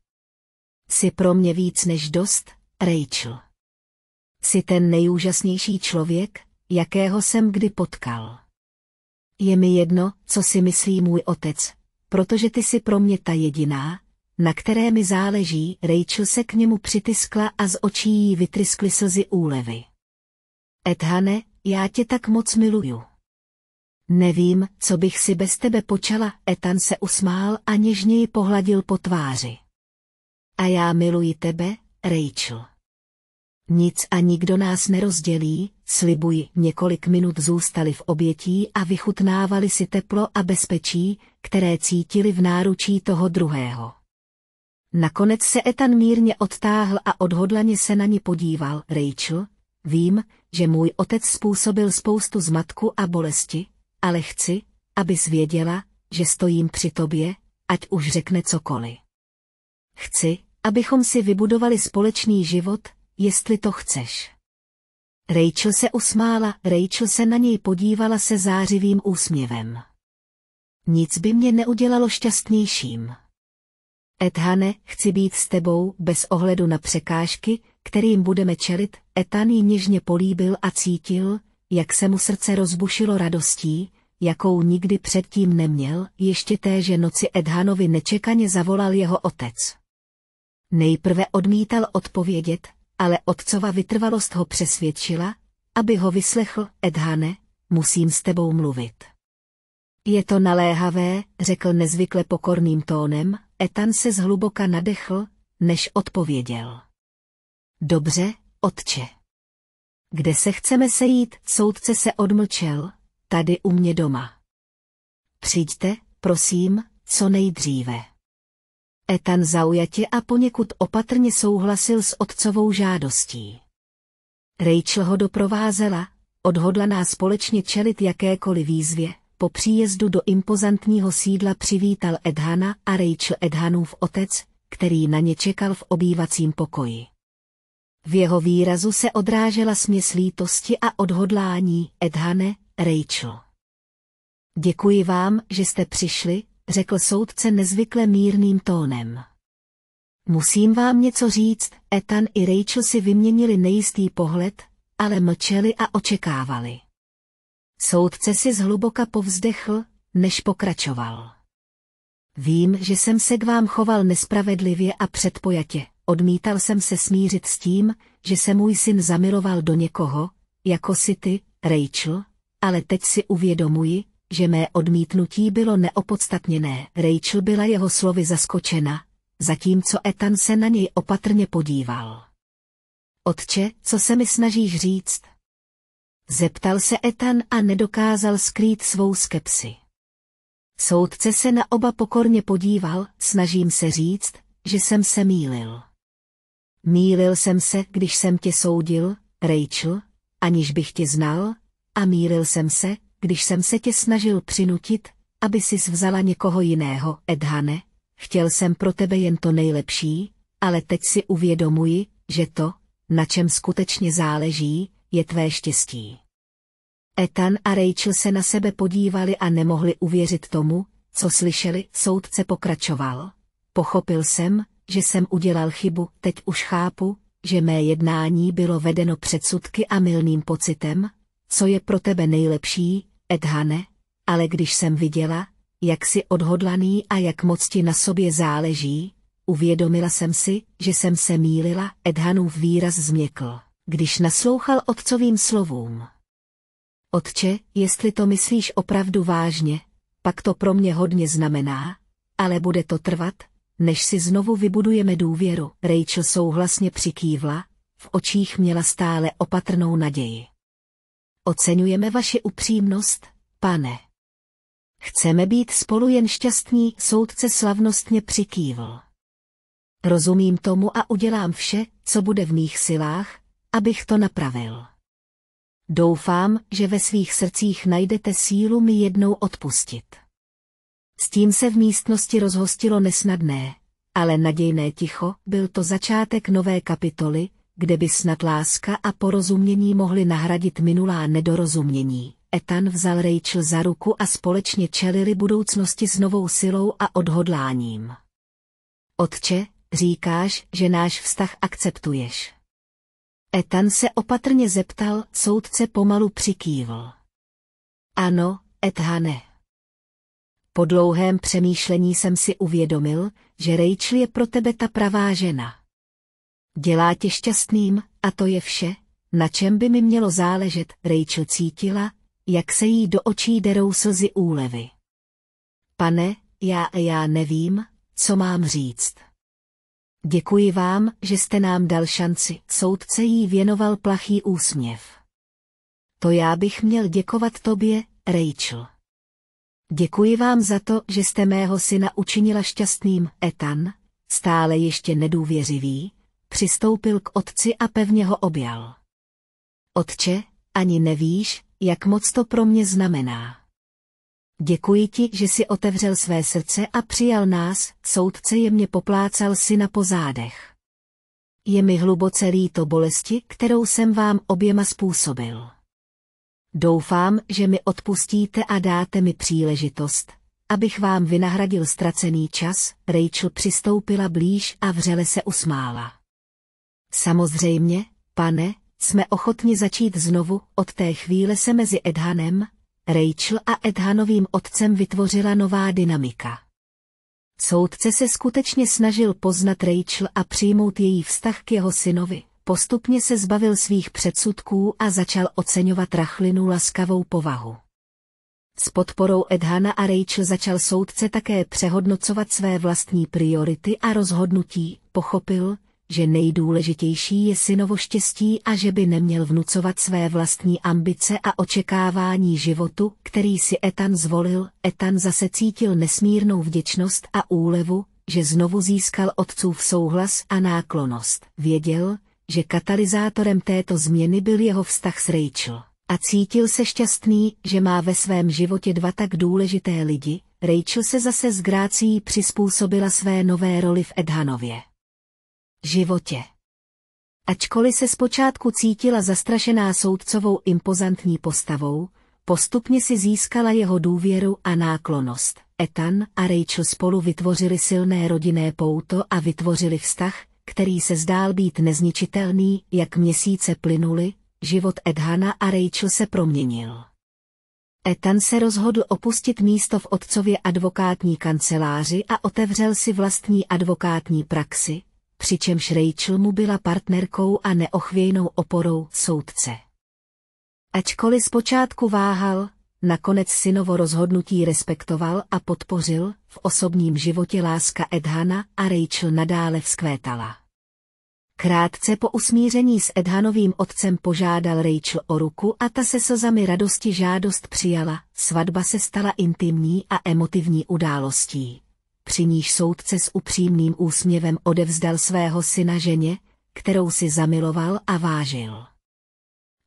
Jsi pro mě víc než dost, Rachel. Jsi ten nejúžasnější člověk, jakého jsem kdy potkal. Je mi jedno, co si myslí můj otec, protože ty jsi pro mě ta jediná, na které mi záleží, Rachel se k němu přitiskla a z očí jí vytryskly slzy úlevy. Edhane, já tě tak moc miluju. Nevím, co bych si bez tebe počala, Etan se usmál a něžněji pohladil po tváři. A já miluji tebe, Rachel. Nic a nikdo nás nerozdělí, slibuji, několik minut zůstali v obětí a vychutnávali si teplo a bezpečí, které cítili v náručí toho druhého. Nakonec se Ethan mírně odtáhl a odhodlaně se na ní podíval. Rachel, vím, že můj otec způsobil spoustu zmatku a bolesti, ale chci, abys věděla, že stojím při tobě, ať už řekne cokoliv. Chci, abychom si vybudovali společný život, jestli to chceš. Rachel se usmála, Rachel se na něj podívala se zářivým úsměvem. Nic by mě neudělalo šťastnějším. Ethane, chci být s tebou bez ohledu na překážky, kterým budeme čelit, Etan ji něžně políbil a cítil, jak se mu srdce rozbušilo radostí, jakou nikdy předtím neměl, ještě téže noci Edhanovi nečekaně zavolal jeho otec. Nejprve odmítal odpovědět, ale otcova vytrvalost ho přesvědčila, aby ho vyslechl, Edhane, musím s tebou mluvit. Je to naléhavé, řekl nezvykle pokorným tónem, Etan se zhluboka nadechl, než odpověděl. Dobře, otče. Kde se chceme sejít? Soudce se odmlčel, tady u mě doma. Přijďte, prosím, co nejdříve. Etan zaujatě a poněkud opatrně souhlasil s otcovou žádostí. Rachel ho doprovázela, odhodlaná společně čelit jakékoliv výzvě, po příjezdu do impozantního sídla přivítal Edhana a Rachel Edhanův otec, který na ně čekal v obývacím pokoji. V jeho výrazu se odrážela směs lítosti a odhodlání Edhane, Rachel. Děkuji vám, že jste přišli, řekl soudce nezvykle mírným tónem. Musím vám něco říct, Ethan i Rachel si vyměnili nejistý pohled, ale mlčeli a očekávali. Soudce si zhluboka povzdechl, než pokračoval. Vím, že jsem se k vám choval nespravedlivě a předpojatě. Odmítal jsem se smířit s tím, že se můj syn zamiloval do někoho, jako si ty, Rachel, ale teď si uvědomuji, že mé odmítnutí bylo neopodstatněné. Rachel byla jeho slovy zaskočena, zatímco Ethan se na něj opatrně podíval. Otče, co se mi snažíš říct? Zeptal se Etan a nedokázal skrýt svou skepsi. Soudce se na oba pokorně podíval, snažím se říct, že jsem se mýlil. Mýlil jsem se, když jsem tě soudil, Rachel, aniž bych tě znal, a mýlil jsem se, když jsem se tě snažil přinutit, aby si vzala někoho jiného, Edhane, chtěl jsem pro tebe jen to nejlepší, ale teď si uvědomuji, že to, na čem skutečně záleží, je tvé štěstí. Ethan a Rachel se na sebe podívali a nemohli uvěřit tomu, co slyšeli, soudce pokračoval. Pochopil jsem, že jsem udělal chybu, teď už chápu, že mé jednání bylo vedeno předsudky a mylným pocitem, co je pro tebe nejlepší, Edhane, ale když jsem viděla, jak jsi odhodlaný a jak moc ti na sobě záleží, uvědomila jsem si, že jsem se mýlila, Edhanův výraz změkl když naslouchal otcovým slovům. Otče, jestli to myslíš opravdu vážně, pak to pro mě hodně znamená, ale bude to trvat, než si znovu vybudujeme důvěru. Rachel souhlasně přikývla, v očích měla stále opatrnou naději. Oceňujeme vaši upřímnost, pane. Chceme být spolu jen šťastní, soudce slavnostně přikývl. Rozumím tomu a udělám vše, co bude v mých silách, abych to napravil. Doufám, že ve svých srdcích najdete sílu mi jednou odpustit. S tím se v místnosti rozhostilo nesnadné, ale nadějné ticho, byl to začátek nové kapitoly, kde by snad láska a porozumění mohly nahradit minulá nedorozumění. Ethan vzal Rachel za ruku a společně čelili budoucnosti s novou silou a odhodláním. Otče, říkáš, že náš vztah akceptuješ. Etan se opatrně zeptal, soudce pomalu přikývl. Ano, Ethane. Po dlouhém přemýšlení jsem si uvědomil, že Rachel je pro tebe ta pravá žena. Dělá tě šťastným, a to je vše, na čem by mi mělo záležet, Rachel cítila, jak se jí do očí derou slzy úlevy. Pane, já já nevím, co mám říct. Děkuji vám, že jste nám dal šanci. Soudce jí věnoval plachý úsměv. To já bych měl děkovat tobě, Rachel. Děkuji vám za to, že jste mého syna učinila šťastným, Ethan. stále ještě nedůvěřivý, přistoupil k otci a pevně ho objal. Otče, ani nevíš, jak moc to pro mě znamená. Děkuji ti, že si otevřel své srdce a přijal nás, soudce jemně poplácal si na pozádech. Je mi hluboce líto bolesti, kterou jsem vám oběma způsobil. Doufám, že mi odpustíte a dáte mi příležitost, abych vám vynahradil ztracený čas, Rachel přistoupila blíž a vřele se usmála. Samozřejmě, pane, jsme ochotni začít znovu, od té chvíle se mezi Edhanem, Rachel a Edhanovým otcem vytvořila nová dynamika. Soudce se skutečně snažil poznat Rachel a přijmout její vztah k jeho synovi. Postupně se zbavil svých předsudků a začal oceňovat rachlinu laskavou povahu. S podporou Edhana a Rachel začal soudce také přehodnocovat své vlastní priority a rozhodnutí, pochopil, že nejdůležitější je synovo štěstí a že by neměl vnucovat své vlastní ambice a očekávání životu, který si Etan zvolil. Etan zase cítil nesmírnou vděčnost a úlevu, že znovu získal otcův souhlas a náklonost. Věděl, že katalyzátorem této změny byl jeho vztah s Rachel. A cítil se šťastný, že má ve svém životě dva tak důležité lidi, Rachel se zase s grácí přizpůsobila své nové roli v Edhanově životě. Ačkoliv se zpočátku cítila zastrašená soudcovou impozantní postavou, postupně si získala jeho důvěru a náklonost. Ethan a Rachel spolu vytvořili silné rodinné pouto a vytvořili vztah, který se zdál být nezničitelný, jak měsíce plynuly, život Edhana a Rachel se proměnil. Ethan se rozhodl opustit místo v otcově advokátní kanceláři a otevřel si vlastní advokátní praxi, přičemž Rachel mu byla partnerkou a neochvějnou oporou soudce. Ačkoliv zpočátku váhal, nakonec synovo rozhodnutí respektoval a podpořil, v osobním životě láska Edhana a Rachel nadále vzkvétala. Krátce po usmíření s Edhanovým otcem požádal Rachel o ruku a ta se slzami radosti žádost přijala, svatba se stala intimní a emotivní událostí při níž soudce s upřímným úsměvem odevzdal svého syna ženě, kterou si zamiloval a vážil.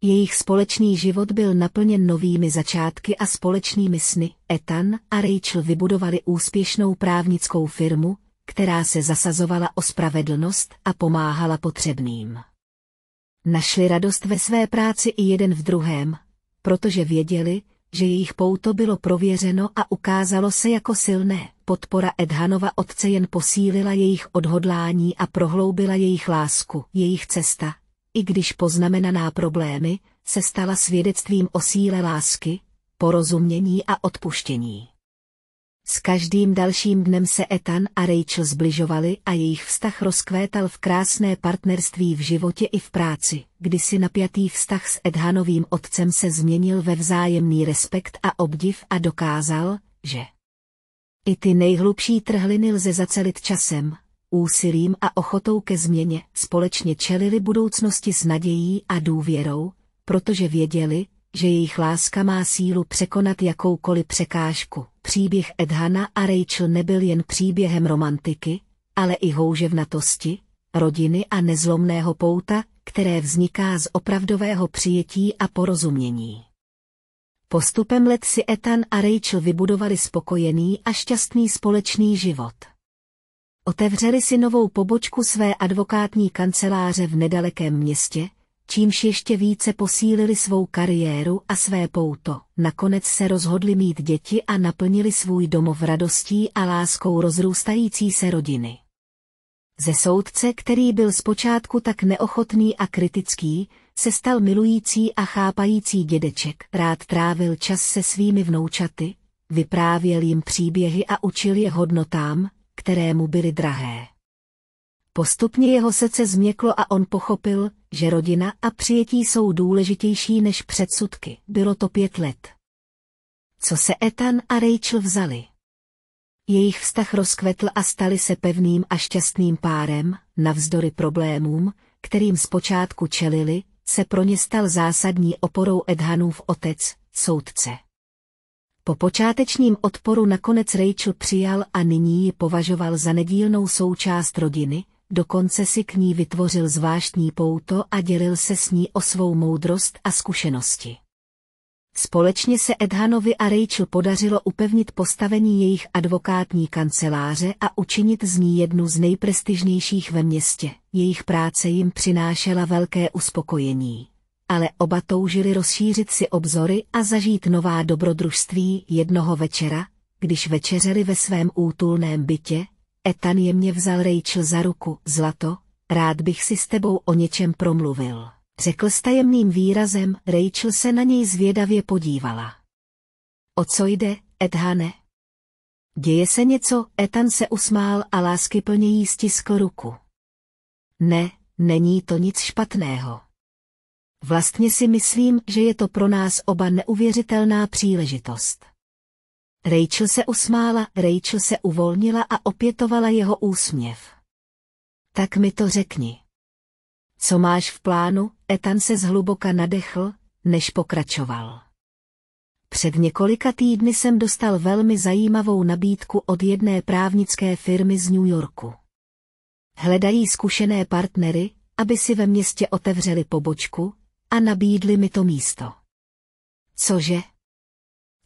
Jejich společný život byl naplněn novými začátky a společnými sny. Ethan a Rachel vybudovali úspěšnou právnickou firmu, která se zasazovala o spravedlnost a pomáhala potřebným. Našli radost ve své práci i jeden v druhém, protože věděli, že jejich pouto bylo prověřeno a ukázalo se jako silné. Podpora Edhanova otce jen posílila jejich odhodlání a prohloubila jejich lásku. Jejich cesta, i když poznamenaná problémy, se stala svědectvím o síle lásky, porozumění a odpuštění. S každým dalším dnem se Ethan a Rachel zbližovali a jejich vztah rozkvétal v krásné partnerství v životě i v práci. Kdysi napjatý vztah s Edhanovým otcem se změnil ve vzájemný respekt a obdiv a dokázal, že i ty nejhlubší trhliny lze zacelit časem, úsilím a ochotou ke změně. Společně čelili budoucnosti s nadějí a důvěrou, protože věděli, že jejich láska má sílu překonat jakoukoliv překážku. Příběh Edhana a Rachel nebyl jen příběhem romantiky, ale i houževnatosti, rodiny a nezlomného pouta, které vzniká z opravdového přijetí a porozumění. Postupem let si Ethan a Rachel vybudovali spokojený a šťastný společný život. Otevřeli si novou pobočku své advokátní kanceláře v nedalekém městě, čímž ještě více posílili svou kariéru a své pouto. Nakonec se rozhodli mít děti a naplnili svůj domov radostí a láskou rozrůstající se rodiny. Ze soudce, který byl zpočátku tak neochotný a kritický, se stal milující a chápající dědeček. Rád trávil čas se svými vnoučaty, vyprávěl jim příběhy a učil je hodnotám, které mu byly drahé. Postupně jeho srdce změklo a on pochopil, že rodina a přijetí jsou důležitější než předsudky. Bylo to pět let. Co se Ethan a Rachel vzali? Jejich vztah rozkvetl a stali se pevným a šťastným párem, navzdory problémům, kterým zpočátku čelili, se pro ně stal zásadní oporou Edhanův otec, soudce. Po počátečním odporu nakonec Rachel přijal a nyní ji považoval za nedílnou součást rodiny, dokonce si k ní vytvořil zvláštní pouto a dělil se s ní o svou moudrost a zkušenosti. Společně se Edhanovi a Rachel podařilo upevnit postavení jejich advokátní kanceláře a učinit z ní jednu z nejprestižnějších ve městě. Jejich práce jim přinášela velké uspokojení. Ale oba toužili rozšířit si obzory a zažít nová dobrodružství jednoho večera, když večeřeli ve svém útulném bytě, Ethan jemně vzal Rachel za ruku, zlato, rád bych si s tebou o něčem promluvil. Řekl s tajemným výrazem, Rachel se na něj zvědavě podívala. O co jde, Ethane? Děje se něco, Ethan se usmál a láskyplně jí stiskl ruku. Ne, není to nic špatného. Vlastně si myslím, že je to pro nás oba neuvěřitelná příležitost. Rachel se usmála, Rachel se uvolnila a opětovala jeho úsměv. Tak mi to řekni. Co máš v plánu? Ethan se zhluboka nadechl, než pokračoval. Před několika týdny jsem dostal velmi zajímavou nabídku od jedné právnické firmy z New Yorku. Hledají zkušené partnery, aby si ve městě otevřeli pobočku a nabídli mi to místo. Cože?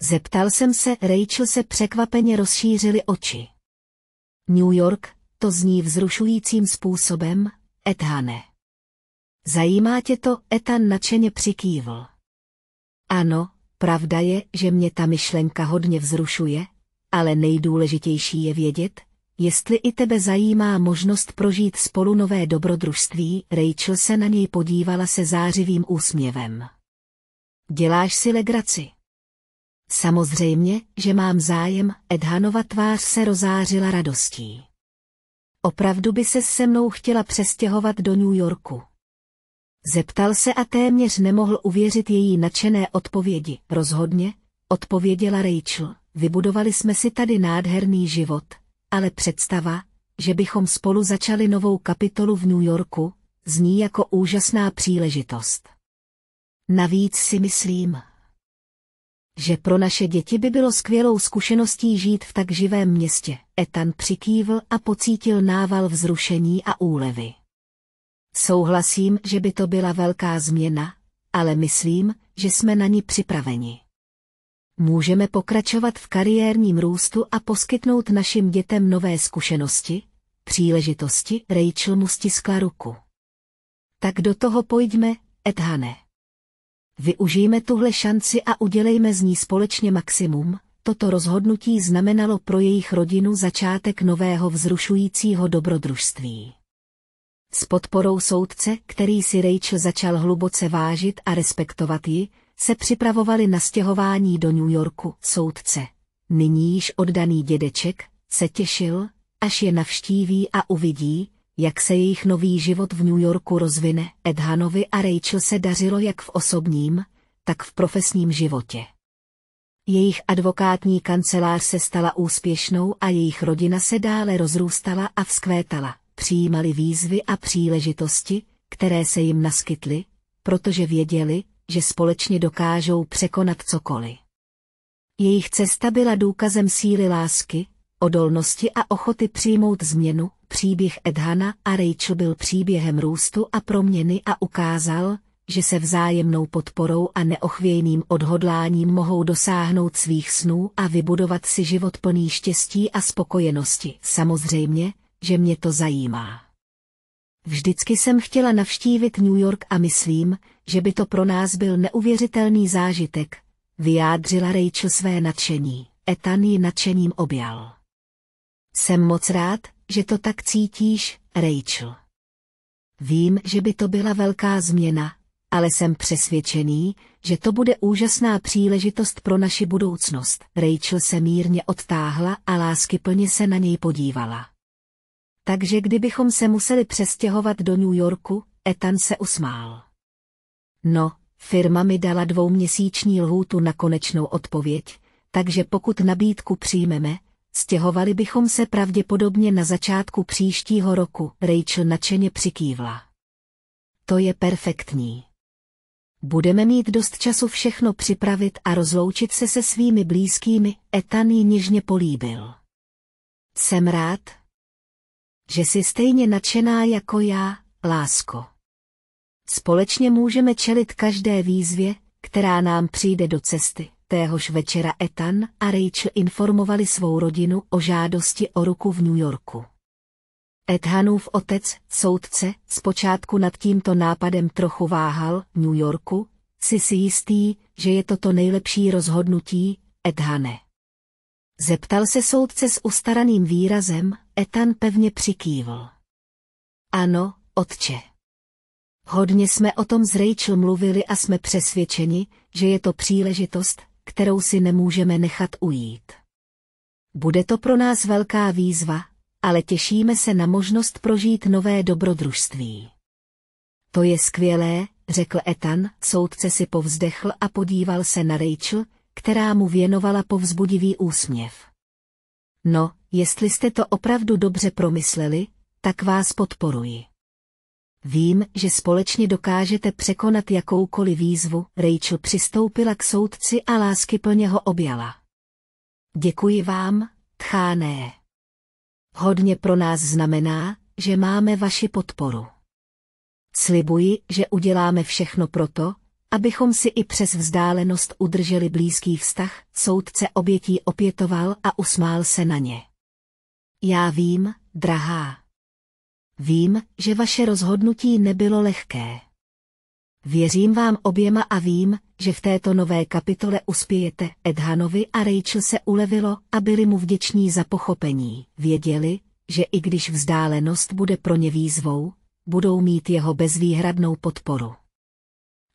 Zeptal jsem se, Rachel se překvapeně rozšířily oči. New York, to zní vzrušujícím způsobem, Ethane. Zajímá tě to, Ethan nadšeně přikývl. Ano, pravda je, že mě ta myšlenka hodně vzrušuje, ale nejdůležitější je vědět, jestli i tebe zajímá možnost prožít spolu nové dobrodružství, Rachel se na něj podívala se zářivým úsměvem. Děláš si legraci. Samozřejmě, že mám zájem, Edhanova tvář se rozářila radostí. Opravdu by se se mnou chtěla přestěhovat do New Yorku. Zeptal se a téměř nemohl uvěřit její nadšené odpovědi. Rozhodně, odpověděla Rachel, vybudovali jsme si tady nádherný život, ale představa, že bychom spolu začali novou kapitolu v New Yorku, zní jako úžasná příležitost. Navíc si myslím, že pro naše děti by bylo skvělou zkušeností žít v tak živém městě. Etan přikývl a pocítil nával vzrušení a úlevy. Souhlasím, že by to byla velká změna, ale myslím, že jsme na ní připraveni. Můžeme pokračovat v kariérním růstu a poskytnout našim dětem nové zkušenosti, příležitosti, Rachel mu stiskla ruku. Tak do toho pojďme, Ethane. Využijme tuhle šanci a udělejme z ní společně maximum. Toto rozhodnutí znamenalo pro jejich rodinu začátek nového vzrušujícího dobrodružství. S podporou soudce, který si Rachel začal hluboce vážit a respektovat ji, se připravovali na stěhování do New Yorku. Soudce, nyní již oddaný dědeček, se těšil, až je navštíví a uvidí, jak se jejich nový život v New Yorku rozvine. Edhanovi a Rachel se dařilo jak v osobním, tak v profesním životě. Jejich advokátní kancelář se stala úspěšnou a jejich rodina se dále rozrůstala a vzkvétala. Přijímali výzvy a příležitosti, které se jim naskytly, protože věděli, že společně dokážou překonat cokoliv. Jejich cesta byla důkazem síly lásky, odolnosti a ochoty přijmout změnu, Příběh Edhana a Rachel byl příběhem růstu a proměny a ukázal, že se vzájemnou podporou a neochvějným odhodláním mohou dosáhnout svých snů a vybudovat si život plný štěstí a spokojenosti. Samozřejmě, že mě to zajímá. Vždycky jsem chtěla navštívit New York a myslím, že by to pro nás byl neuvěřitelný zážitek, vyjádřila Rachel své nadšení. Ethan ji nadšením objal. Jsem moc rád, že to tak cítíš, Rachel. Vím, že by to byla velká změna, ale jsem přesvědčený, že to bude úžasná příležitost pro naši budoucnost. Rachel se mírně odtáhla a láskyplně se na něj podívala. Takže kdybychom se museli přestěhovat do New Yorku, Ethan se usmál. No, firma mi dala dvouměsíční lhůtu na konečnou odpověď, takže pokud nabídku přijmeme, Stěhovali bychom se pravděpodobně na začátku příštího roku, Rachel nadšeně přikývla. To je perfektní. Budeme mít dost času všechno připravit a rozloučit se se svými blízkými, Ethan ji nižně políbil. Jsem rád, že jsi stejně nadšená jako já, lásko. Společně můžeme čelit každé výzvě, která nám přijde do cesty téhož večera Ethan a Rachel informovali svou rodinu o žádosti o ruku v New Yorku. Ethanův otec, soudce, zpočátku nad tímto nápadem trochu váhal, New Yorku, si si jistý, že je to to nejlepší rozhodnutí, Ethane. Zeptal se soudce s ustaraným výrazem, Ethan pevně přikývl. Ano, otče. Hodně jsme o tom s Rachel mluvili a jsme přesvědčeni, že je to příležitost, kterou si nemůžeme nechat ujít. Bude to pro nás velká výzva, ale těšíme se na možnost prožít nové dobrodružství. To je skvělé, řekl Etan, soudce si povzdechl a podíval se na Rachel, která mu věnovala povzbudivý úsměv. No, jestli jste to opravdu dobře promysleli, tak vás podporuji. Vím, že společně dokážete překonat jakoukoliv výzvu, Rachel přistoupila k soudci a lásky plně ho objala. Děkuji vám, tcháné. Hodně pro nás znamená, že máme vaši podporu. Slibuji, že uděláme všechno proto, abychom si i přes vzdálenost udrželi blízký vztah, soudce obětí opětoval a usmál se na ně. Já vím, drahá. Vím, že vaše rozhodnutí nebylo lehké. Věřím vám oběma a vím, že v této nové kapitole uspějete. Edhanovi a Rachel se ulevilo a byli mu vděční za pochopení. Věděli, že i když vzdálenost bude pro ně výzvou, budou mít jeho bezvýhradnou podporu.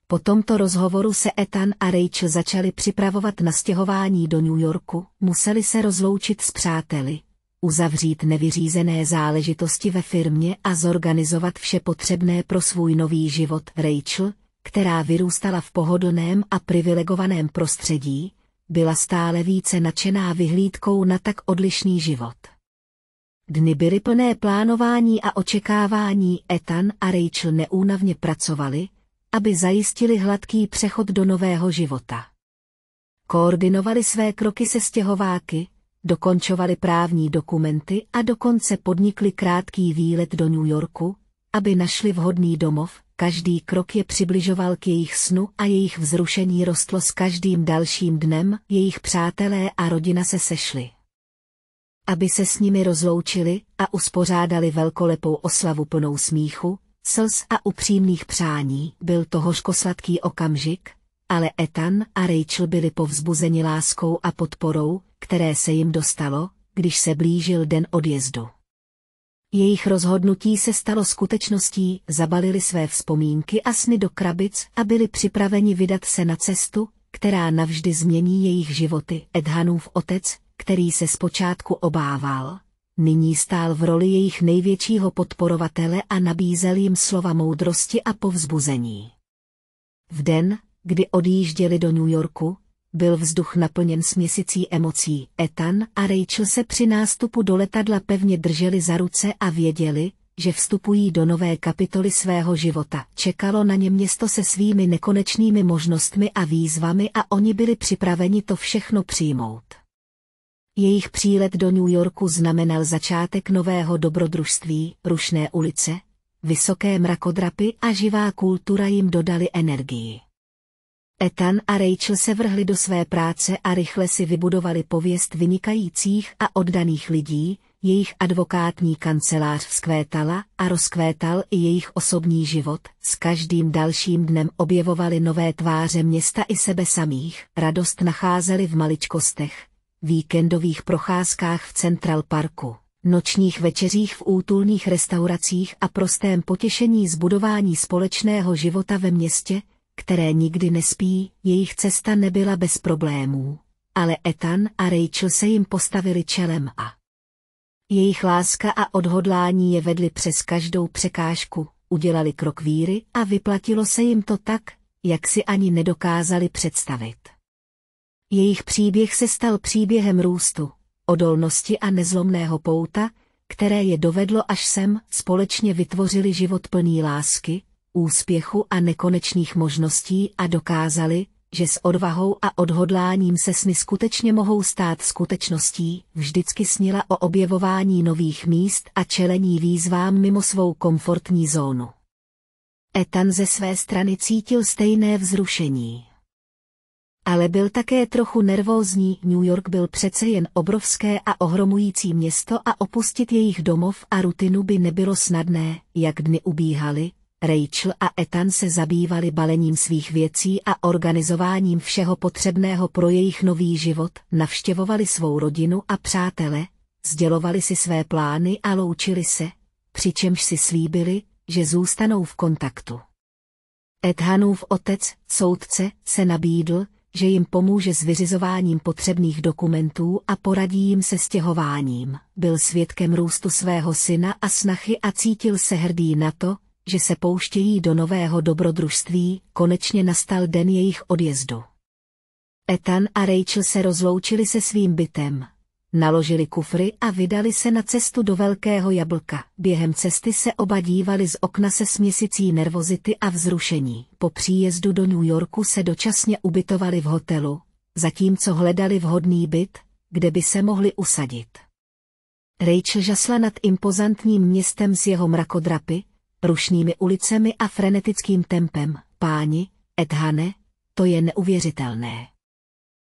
Po tomto rozhovoru se Ethan a Rachel začali připravovat na stěhování do New Yorku, museli se rozloučit s přáteli, uzavřít nevyřízené záležitosti ve firmě a zorganizovat vše potřebné pro svůj nový život. Rachel, která vyrůstala v pohodlném a privilegovaném prostředí, byla stále více nadšená vyhlídkou na tak odlišný život. Dny byly plné plánování a očekávání, Ethan a Rachel neúnavně pracovali, aby zajistili hladký přechod do nového života. Koordinovali své kroky se stěhováky, dokončovali právní dokumenty a dokonce podnikli krátký výlet do New Yorku, aby našli vhodný domov, každý krok je přibližoval k jejich snu a jejich vzrušení rostlo s každým dalším dnem, jejich přátelé a rodina se sešli. Aby se s nimi rozloučili a uspořádali velkolepou oslavu plnou smíchu, slz a upřímných přání, byl to hořkosladký okamžik, ale Ethan a Rachel byli povzbuzeni láskou a podporou, které se jim dostalo, když se blížil den odjezdu. Jejich rozhodnutí se stalo skutečností, zabalili své vzpomínky a sny do krabic a byli připraveni vydat se na cestu, která navždy změní jejich životy. Edhanův otec, který se zpočátku obával, nyní stál v roli jejich největšího podporovatele a nabízel jim slova moudrosti a povzbuzení. V den, kdy odjížděli do New Yorku, byl vzduch naplněn směsicí emocí. Ethan a Rachel se při nástupu do letadla pevně drželi za ruce a věděli, že vstupují do nové kapitoly svého života. Čekalo na ně město se svými nekonečnými možnostmi a výzvami a oni byli připraveni to všechno přijmout. Jejich přílet do New Yorku znamenal začátek nového dobrodružství, rušné ulice, vysoké mrakodrapy a živá kultura jim dodali energii. Ethan a Rachel se vrhli do své práce a rychle si vybudovali pověst vynikajících a oddaných lidí, jejich advokátní kancelář vzkvétala a rozkvétal i jejich osobní život, s každým dalším dnem objevovali nové tváře města i sebe samých, radost nacházeli v maličkostech, víkendových procházkách v Central Parku, nočních večeřích v útulných restauracích a prostém potěšení zbudování společného života ve městě, které nikdy nespí, jejich cesta nebyla bez problémů. Ale Ethan a Rachel se jim postavili čelem a jejich láska a odhodlání je vedli přes každou překážku, udělali krok víry a vyplatilo se jim to tak, jak si ani nedokázali představit. Jejich příběh se stal příběhem růstu, odolnosti a nezlomného pouta, které je dovedlo až sem, společně vytvořili život plný lásky, úspěchu a nekonečných možností a dokázali, že s odvahou a odhodláním se sny skutečně mohou stát skutečností, vždycky snila o objevování nových míst a čelení výzvám mimo svou komfortní zónu. Etan ze své strany cítil stejné vzrušení. Ale byl také trochu nervózní, New York byl přece jen obrovské a ohromující město a opustit jejich domov a rutinu by nebylo snadné, jak dny ubíhaly, Rachel a Ethan se zabývali balením svých věcí a organizováním všeho potřebného pro jejich nový život, navštěvovali svou rodinu a přátele, sdělovali si své plány a loučili se, přičemž si slíbili, že zůstanou v kontaktu. Ethanův otec, soudce, se nabídl, že jim pomůže s vyřizováním potřebných dokumentů a poradí jim se stěhováním. Byl svědkem růstu svého syna a snachy a cítil se hrdý na to, že se pouštějí do nového dobrodružství, konečně nastal den jejich odjezdu. Ethan a Rachel se rozloučili se svým bytem. Naložili kufry a vydali se na cestu do Velkého jablka. Během cesty se oba dívali z okna se směsicí nervozity a vzrušení. Po příjezdu do New Yorku se dočasně ubytovali v hotelu, zatímco hledali vhodný byt, kde by se mohli usadit. Rachel žasla nad impozantním městem s jeho mrakodrapy, rušnými ulicemi a frenetickým tempem, páni, Edhane, to je neuvěřitelné.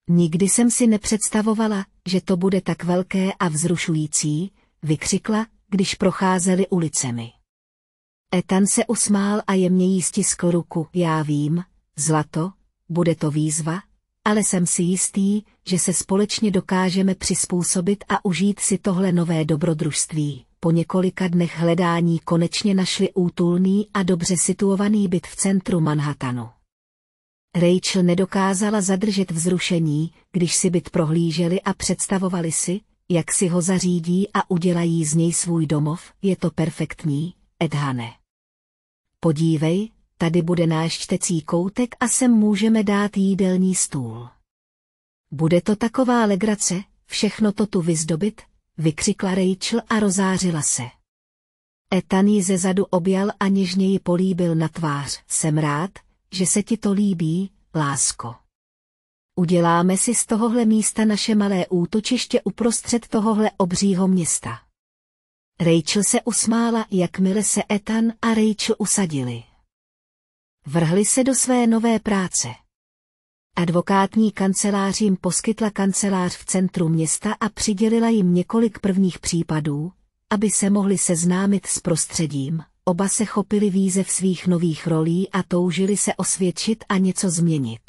Nikdy jsem si nepředstavovala, že to bude tak velké a vzrušující, vykřikla, když procházeli ulicemi. Etan se usmál a jemně jí stiskl ruku. Já vím, zlato, bude to výzva, ale jsem si jistý, že se společně dokážeme přizpůsobit a užít si tohle nové dobrodružství po několika dnech hledání konečně našli útulný a dobře situovaný byt v centru Manhattanu. Rachel nedokázala zadržet vzrušení, když si byt prohlíželi a představovali si, jak si ho zařídí a udělají z něj svůj domov, je to perfektní, Edhane. Podívej, tady bude náš čtecí koutek a sem můžeme dát jídelní stůl. Bude to taková legrace, všechno to tu vyzdobit, vykřikla Rachel a rozářila se. Ethan ji ze zadu objal a něžně ji políbil na tvář. Jsem rád, že se ti to líbí, lásko. Uděláme si z tohohle místa naše malé útočiště uprostřed tohohle obřího města. Rachel se usmála, jakmile se Ethan a Rachel usadili. Vrhli se do své nové práce. Advokátní kancelář jim poskytla kancelář v centru města a přidělila jim několik prvních případů, aby se mohli seznámit s prostředím. Oba se chopili výzev svých nových rolí a toužili se osvědčit a něco změnit.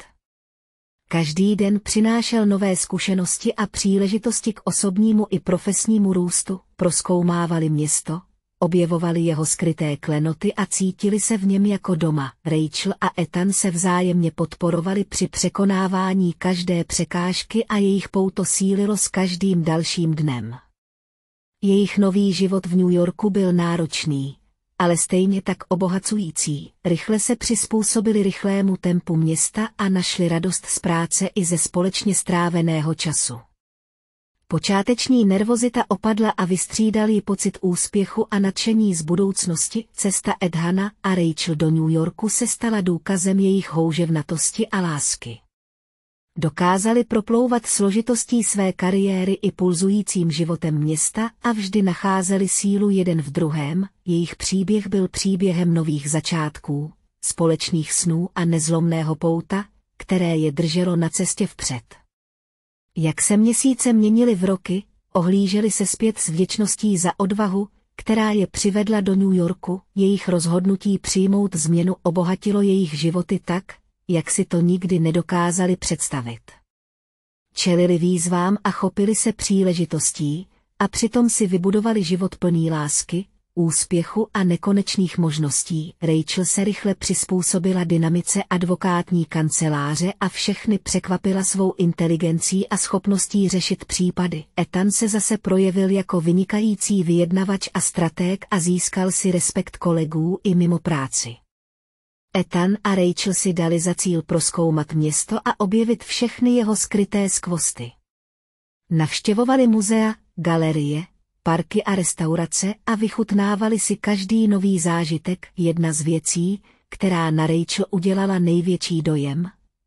Každý den přinášel nové zkušenosti a příležitosti k osobnímu i profesnímu růstu, proskoumávali město, objevovali jeho skryté klenoty a cítili se v něm jako doma. Rachel a Ethan se vzájemně podporovali při překonávání každé překážky a jejich pouto sílilo s každým dalším dnem. Jejich nový život v New Yorku byl náročný, ale stejně tak obohacující. Rychle se přizpůsobili rychlému tempu města a našli radost z práce i ze společně stráveného času. Počáteční nervozita opadla a vystřídal ji pocit úspěchu a nadšení z budoucnosti. Cesta Edhana a Rachel do New Yorku se stala důkazem jejich houževnatosti a lásky. Dokázali proplouvat složitostí své kariéry i pulzujícím životem města a vždy nacházeli sílu jeden v druhém, jejich příběh byl příběhem nových začátků, společných snů a nezlomného pouta, které je drželo na cestě vpřed. Jak se měsíce měnily v roky, ohlíželi se zpět s vděčností za odvahu, která je přivedla do New Yorku, jejich rozhodnutí přijmout změnu obohatilo jejich životy tak, jak si to nikdy nedokázali představit. Čelili výzvám a chopili se příležitostí, a přitom si vybudovali život plný lásky, úspěchu a nekonečných možností, Rachel se rychle přizpůsobila dynamice advokátní kanceláře a všechny překvapila svou inteligencí a schopností řešit případy. Ethan se zase projevil jako vynikající vyjednavač a stratég a získal si respekt kolegů i mimo práci. Ethan a Rachel si dali za cíl proskoumat město a objevit všechny jeho skryté skvosty. Navštěvovali muzea, galerie, parky a restaurace a vychutnávali si každý nový zážitek. Jedna z věcí, která na Rachel udělala největší dojem,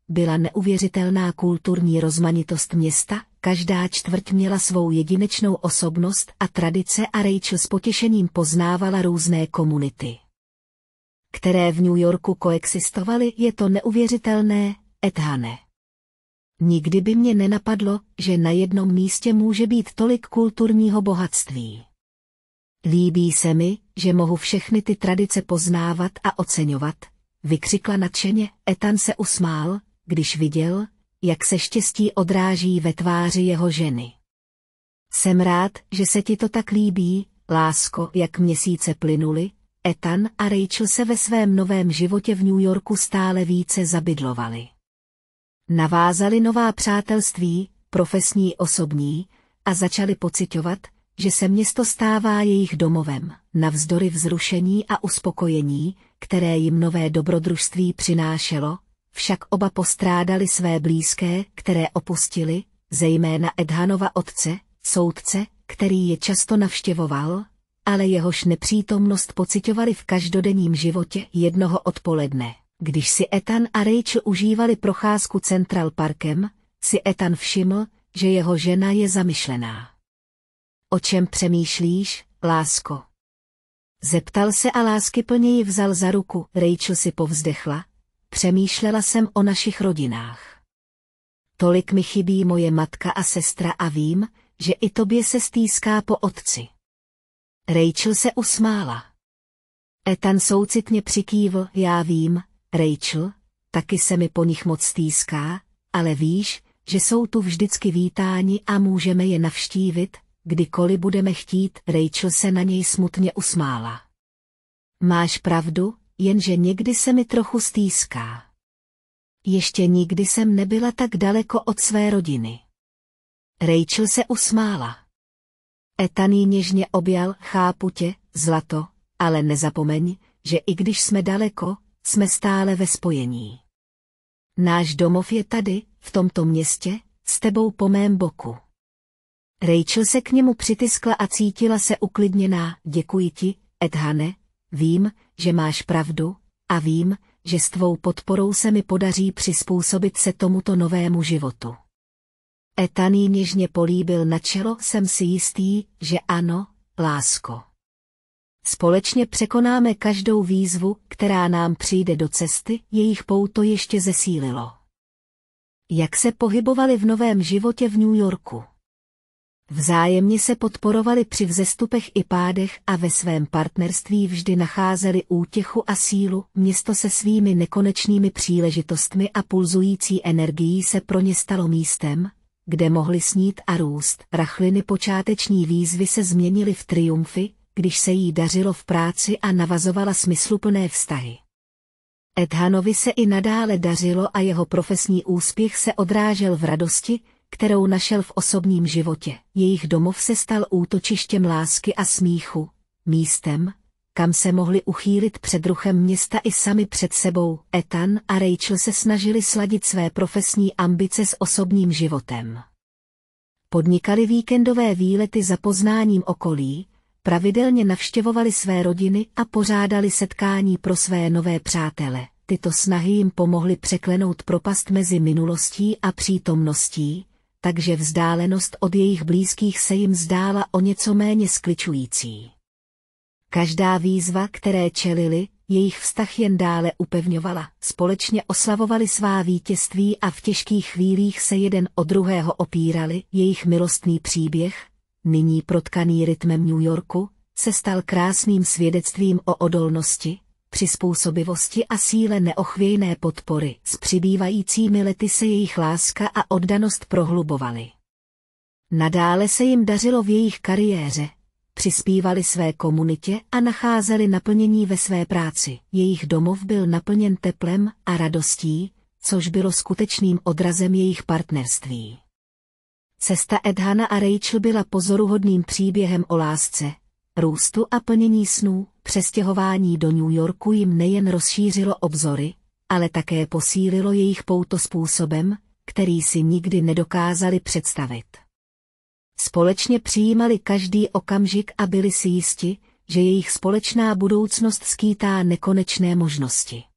byla neuvěřitelná kulturní rozmanitost města, každá čtvrť měla svou jedinečnou osobnost a tradice a Rachel s potěšením poznávala různé komunity které v New Yorku koexistovaly, je to neuvěřitelné, Ethane. Nikdy by mě nenapadlo, že na jednom místě může být tolik kulturního bohatství. Líbí se mi, že mohu všechny ty tradice poznávat a oceňovat, vykřikla nadšeně, Etan se usmál, když viděl, jak se štěstí odráží ve tváři jeho ženy. Jsem rád, že se ti to tak líbí, lásko, jak měsíce plynuly, Etan a Rachel se ve svém novém životě v New Yorku stále více zabydlovali. Navázali nová přátelství, profesní osobní, a začali pocitovat, že se město stává jejich domovem, navzdory vzrušení a uspokojení, které jim nové dobrodružství přinášelo, však oba postrádali své blízké, které opustili, zejména Edhanova otce, soudce, který je často navštěvoval, ale jehož nepřítomnost pocitovali v každodenním životě jednoho odpoledne. Když si Ethan a Rachel užívali procházku Central Parkem, si Ethan všiml, že jeho žena je zamyšlená. O čem přemýšlíš, lásko? Zeptal se a lásky plně ji vzal za ruku. Rachel si povzdechla, přemýšlela jsem o našich rodinách. Tolik mi chybí moje matka a sestra a vím, že i tobě se stýská po otci. Rachel se usmála. Ethan soucitně přikývl, já vím, Rachel, taky se mi po nich moc stýská, ale víš, že jsou tu vždycky vítáni a můžeme je navštívit, kdykoliv budeme chtít. Rachel se na něj smutně usmála. Máš pravdu, jenže někdy se mi trochu stýská. Ještě nikdy jsem nebyla tak daleko od své rodiny. Rachel se usmála. Etaný něžně objal, chápu tě, zlato, ale nezapomeň, že i když jsme daleko, jsme stále ve spojení. Náš domov je tady, v tomto městě, s tebou po mém boku. Rachel se k němu přitiskla a cítila se uklidněná, děkuji ti, Edhane, vím, že máš pravdu, a vím, že s tvou podporou se mi podaří přizpůsobit se tomuto novému životu. Etan jí něžně políbil na čelo, jsem si jistý, že ano, lásko. Společně překonáme každou výzvu, která nám přijde do cesty, jejich pouto ještě zesílilo. Jak se pohybovali v novém životě v New Yorku? Vzájemně se podporovali při vzestupech i pádech a ve svém partnerství vždy nacházeli útěchu a sílu, město se svými nekonečnými příležitostmi a pulzující energií se pro ně stalo místem, kde mohli snít a růst. Rachliny počáteční výzvy se změnily v triumfy, když se jí dařilo v práci a navazovala smysluplné vztahy. Edhanovi se i nadále dařilo a jeho profesní úspěch se odrážel v radosti, kterou našel v osobním životě. Jejich domov se stal útočištěm lásky a smíchu, místem, kam se mohli uchýlit před ruchem města i sami před sebou. Ethan a Rachel se snažili sladit své profesní ambice s osobním životem. Podnikali víkendové výlety za poznáním okolí, pravidelně navštěvovali své rodiny a pořádali setkání pro své nové přátele. Tyto snahy jim pomohly překlenout propast mezi minulostí a přítomností, takže vzdálenost od jejich blízkých se jim zdála o něco méně skličující. Každá výzva, které čelili, jejich vztah jen dále upevňovala. Společně oslavovali svá vítězství a v těžkých chvílích se jeden o druhého opírali. Jejich milostný příběh, nyní protkaný rytmem New Yorku, se stal krásným svědectvím o odolnosti, přizpůsobivosti a síle neochvějné podpory. S přibývajícími lety se jejich láska a oddanost prohlubovaly. Nadále se jim dařilo v jejich kariéře, přispívali své komunitě a nacházeli naplnění ve své práci. Jejich domov byl naplněn teplem a radostí, což bylo skutečným odrazem jejich partnerství. Cesta Edhana a Rachel byla pozoruhodným příběhem o lásce, růstu a plnění snů, přestěhování do New Yorku jim nejen rozšířilo obzory, ale také posílilo jejich pouto způsobem, který si nikdy nedokázali představit. Společně přijímali každý okamžik a byli si jisti, že jejich společná budoucnost skýtá nekonečné možnosti.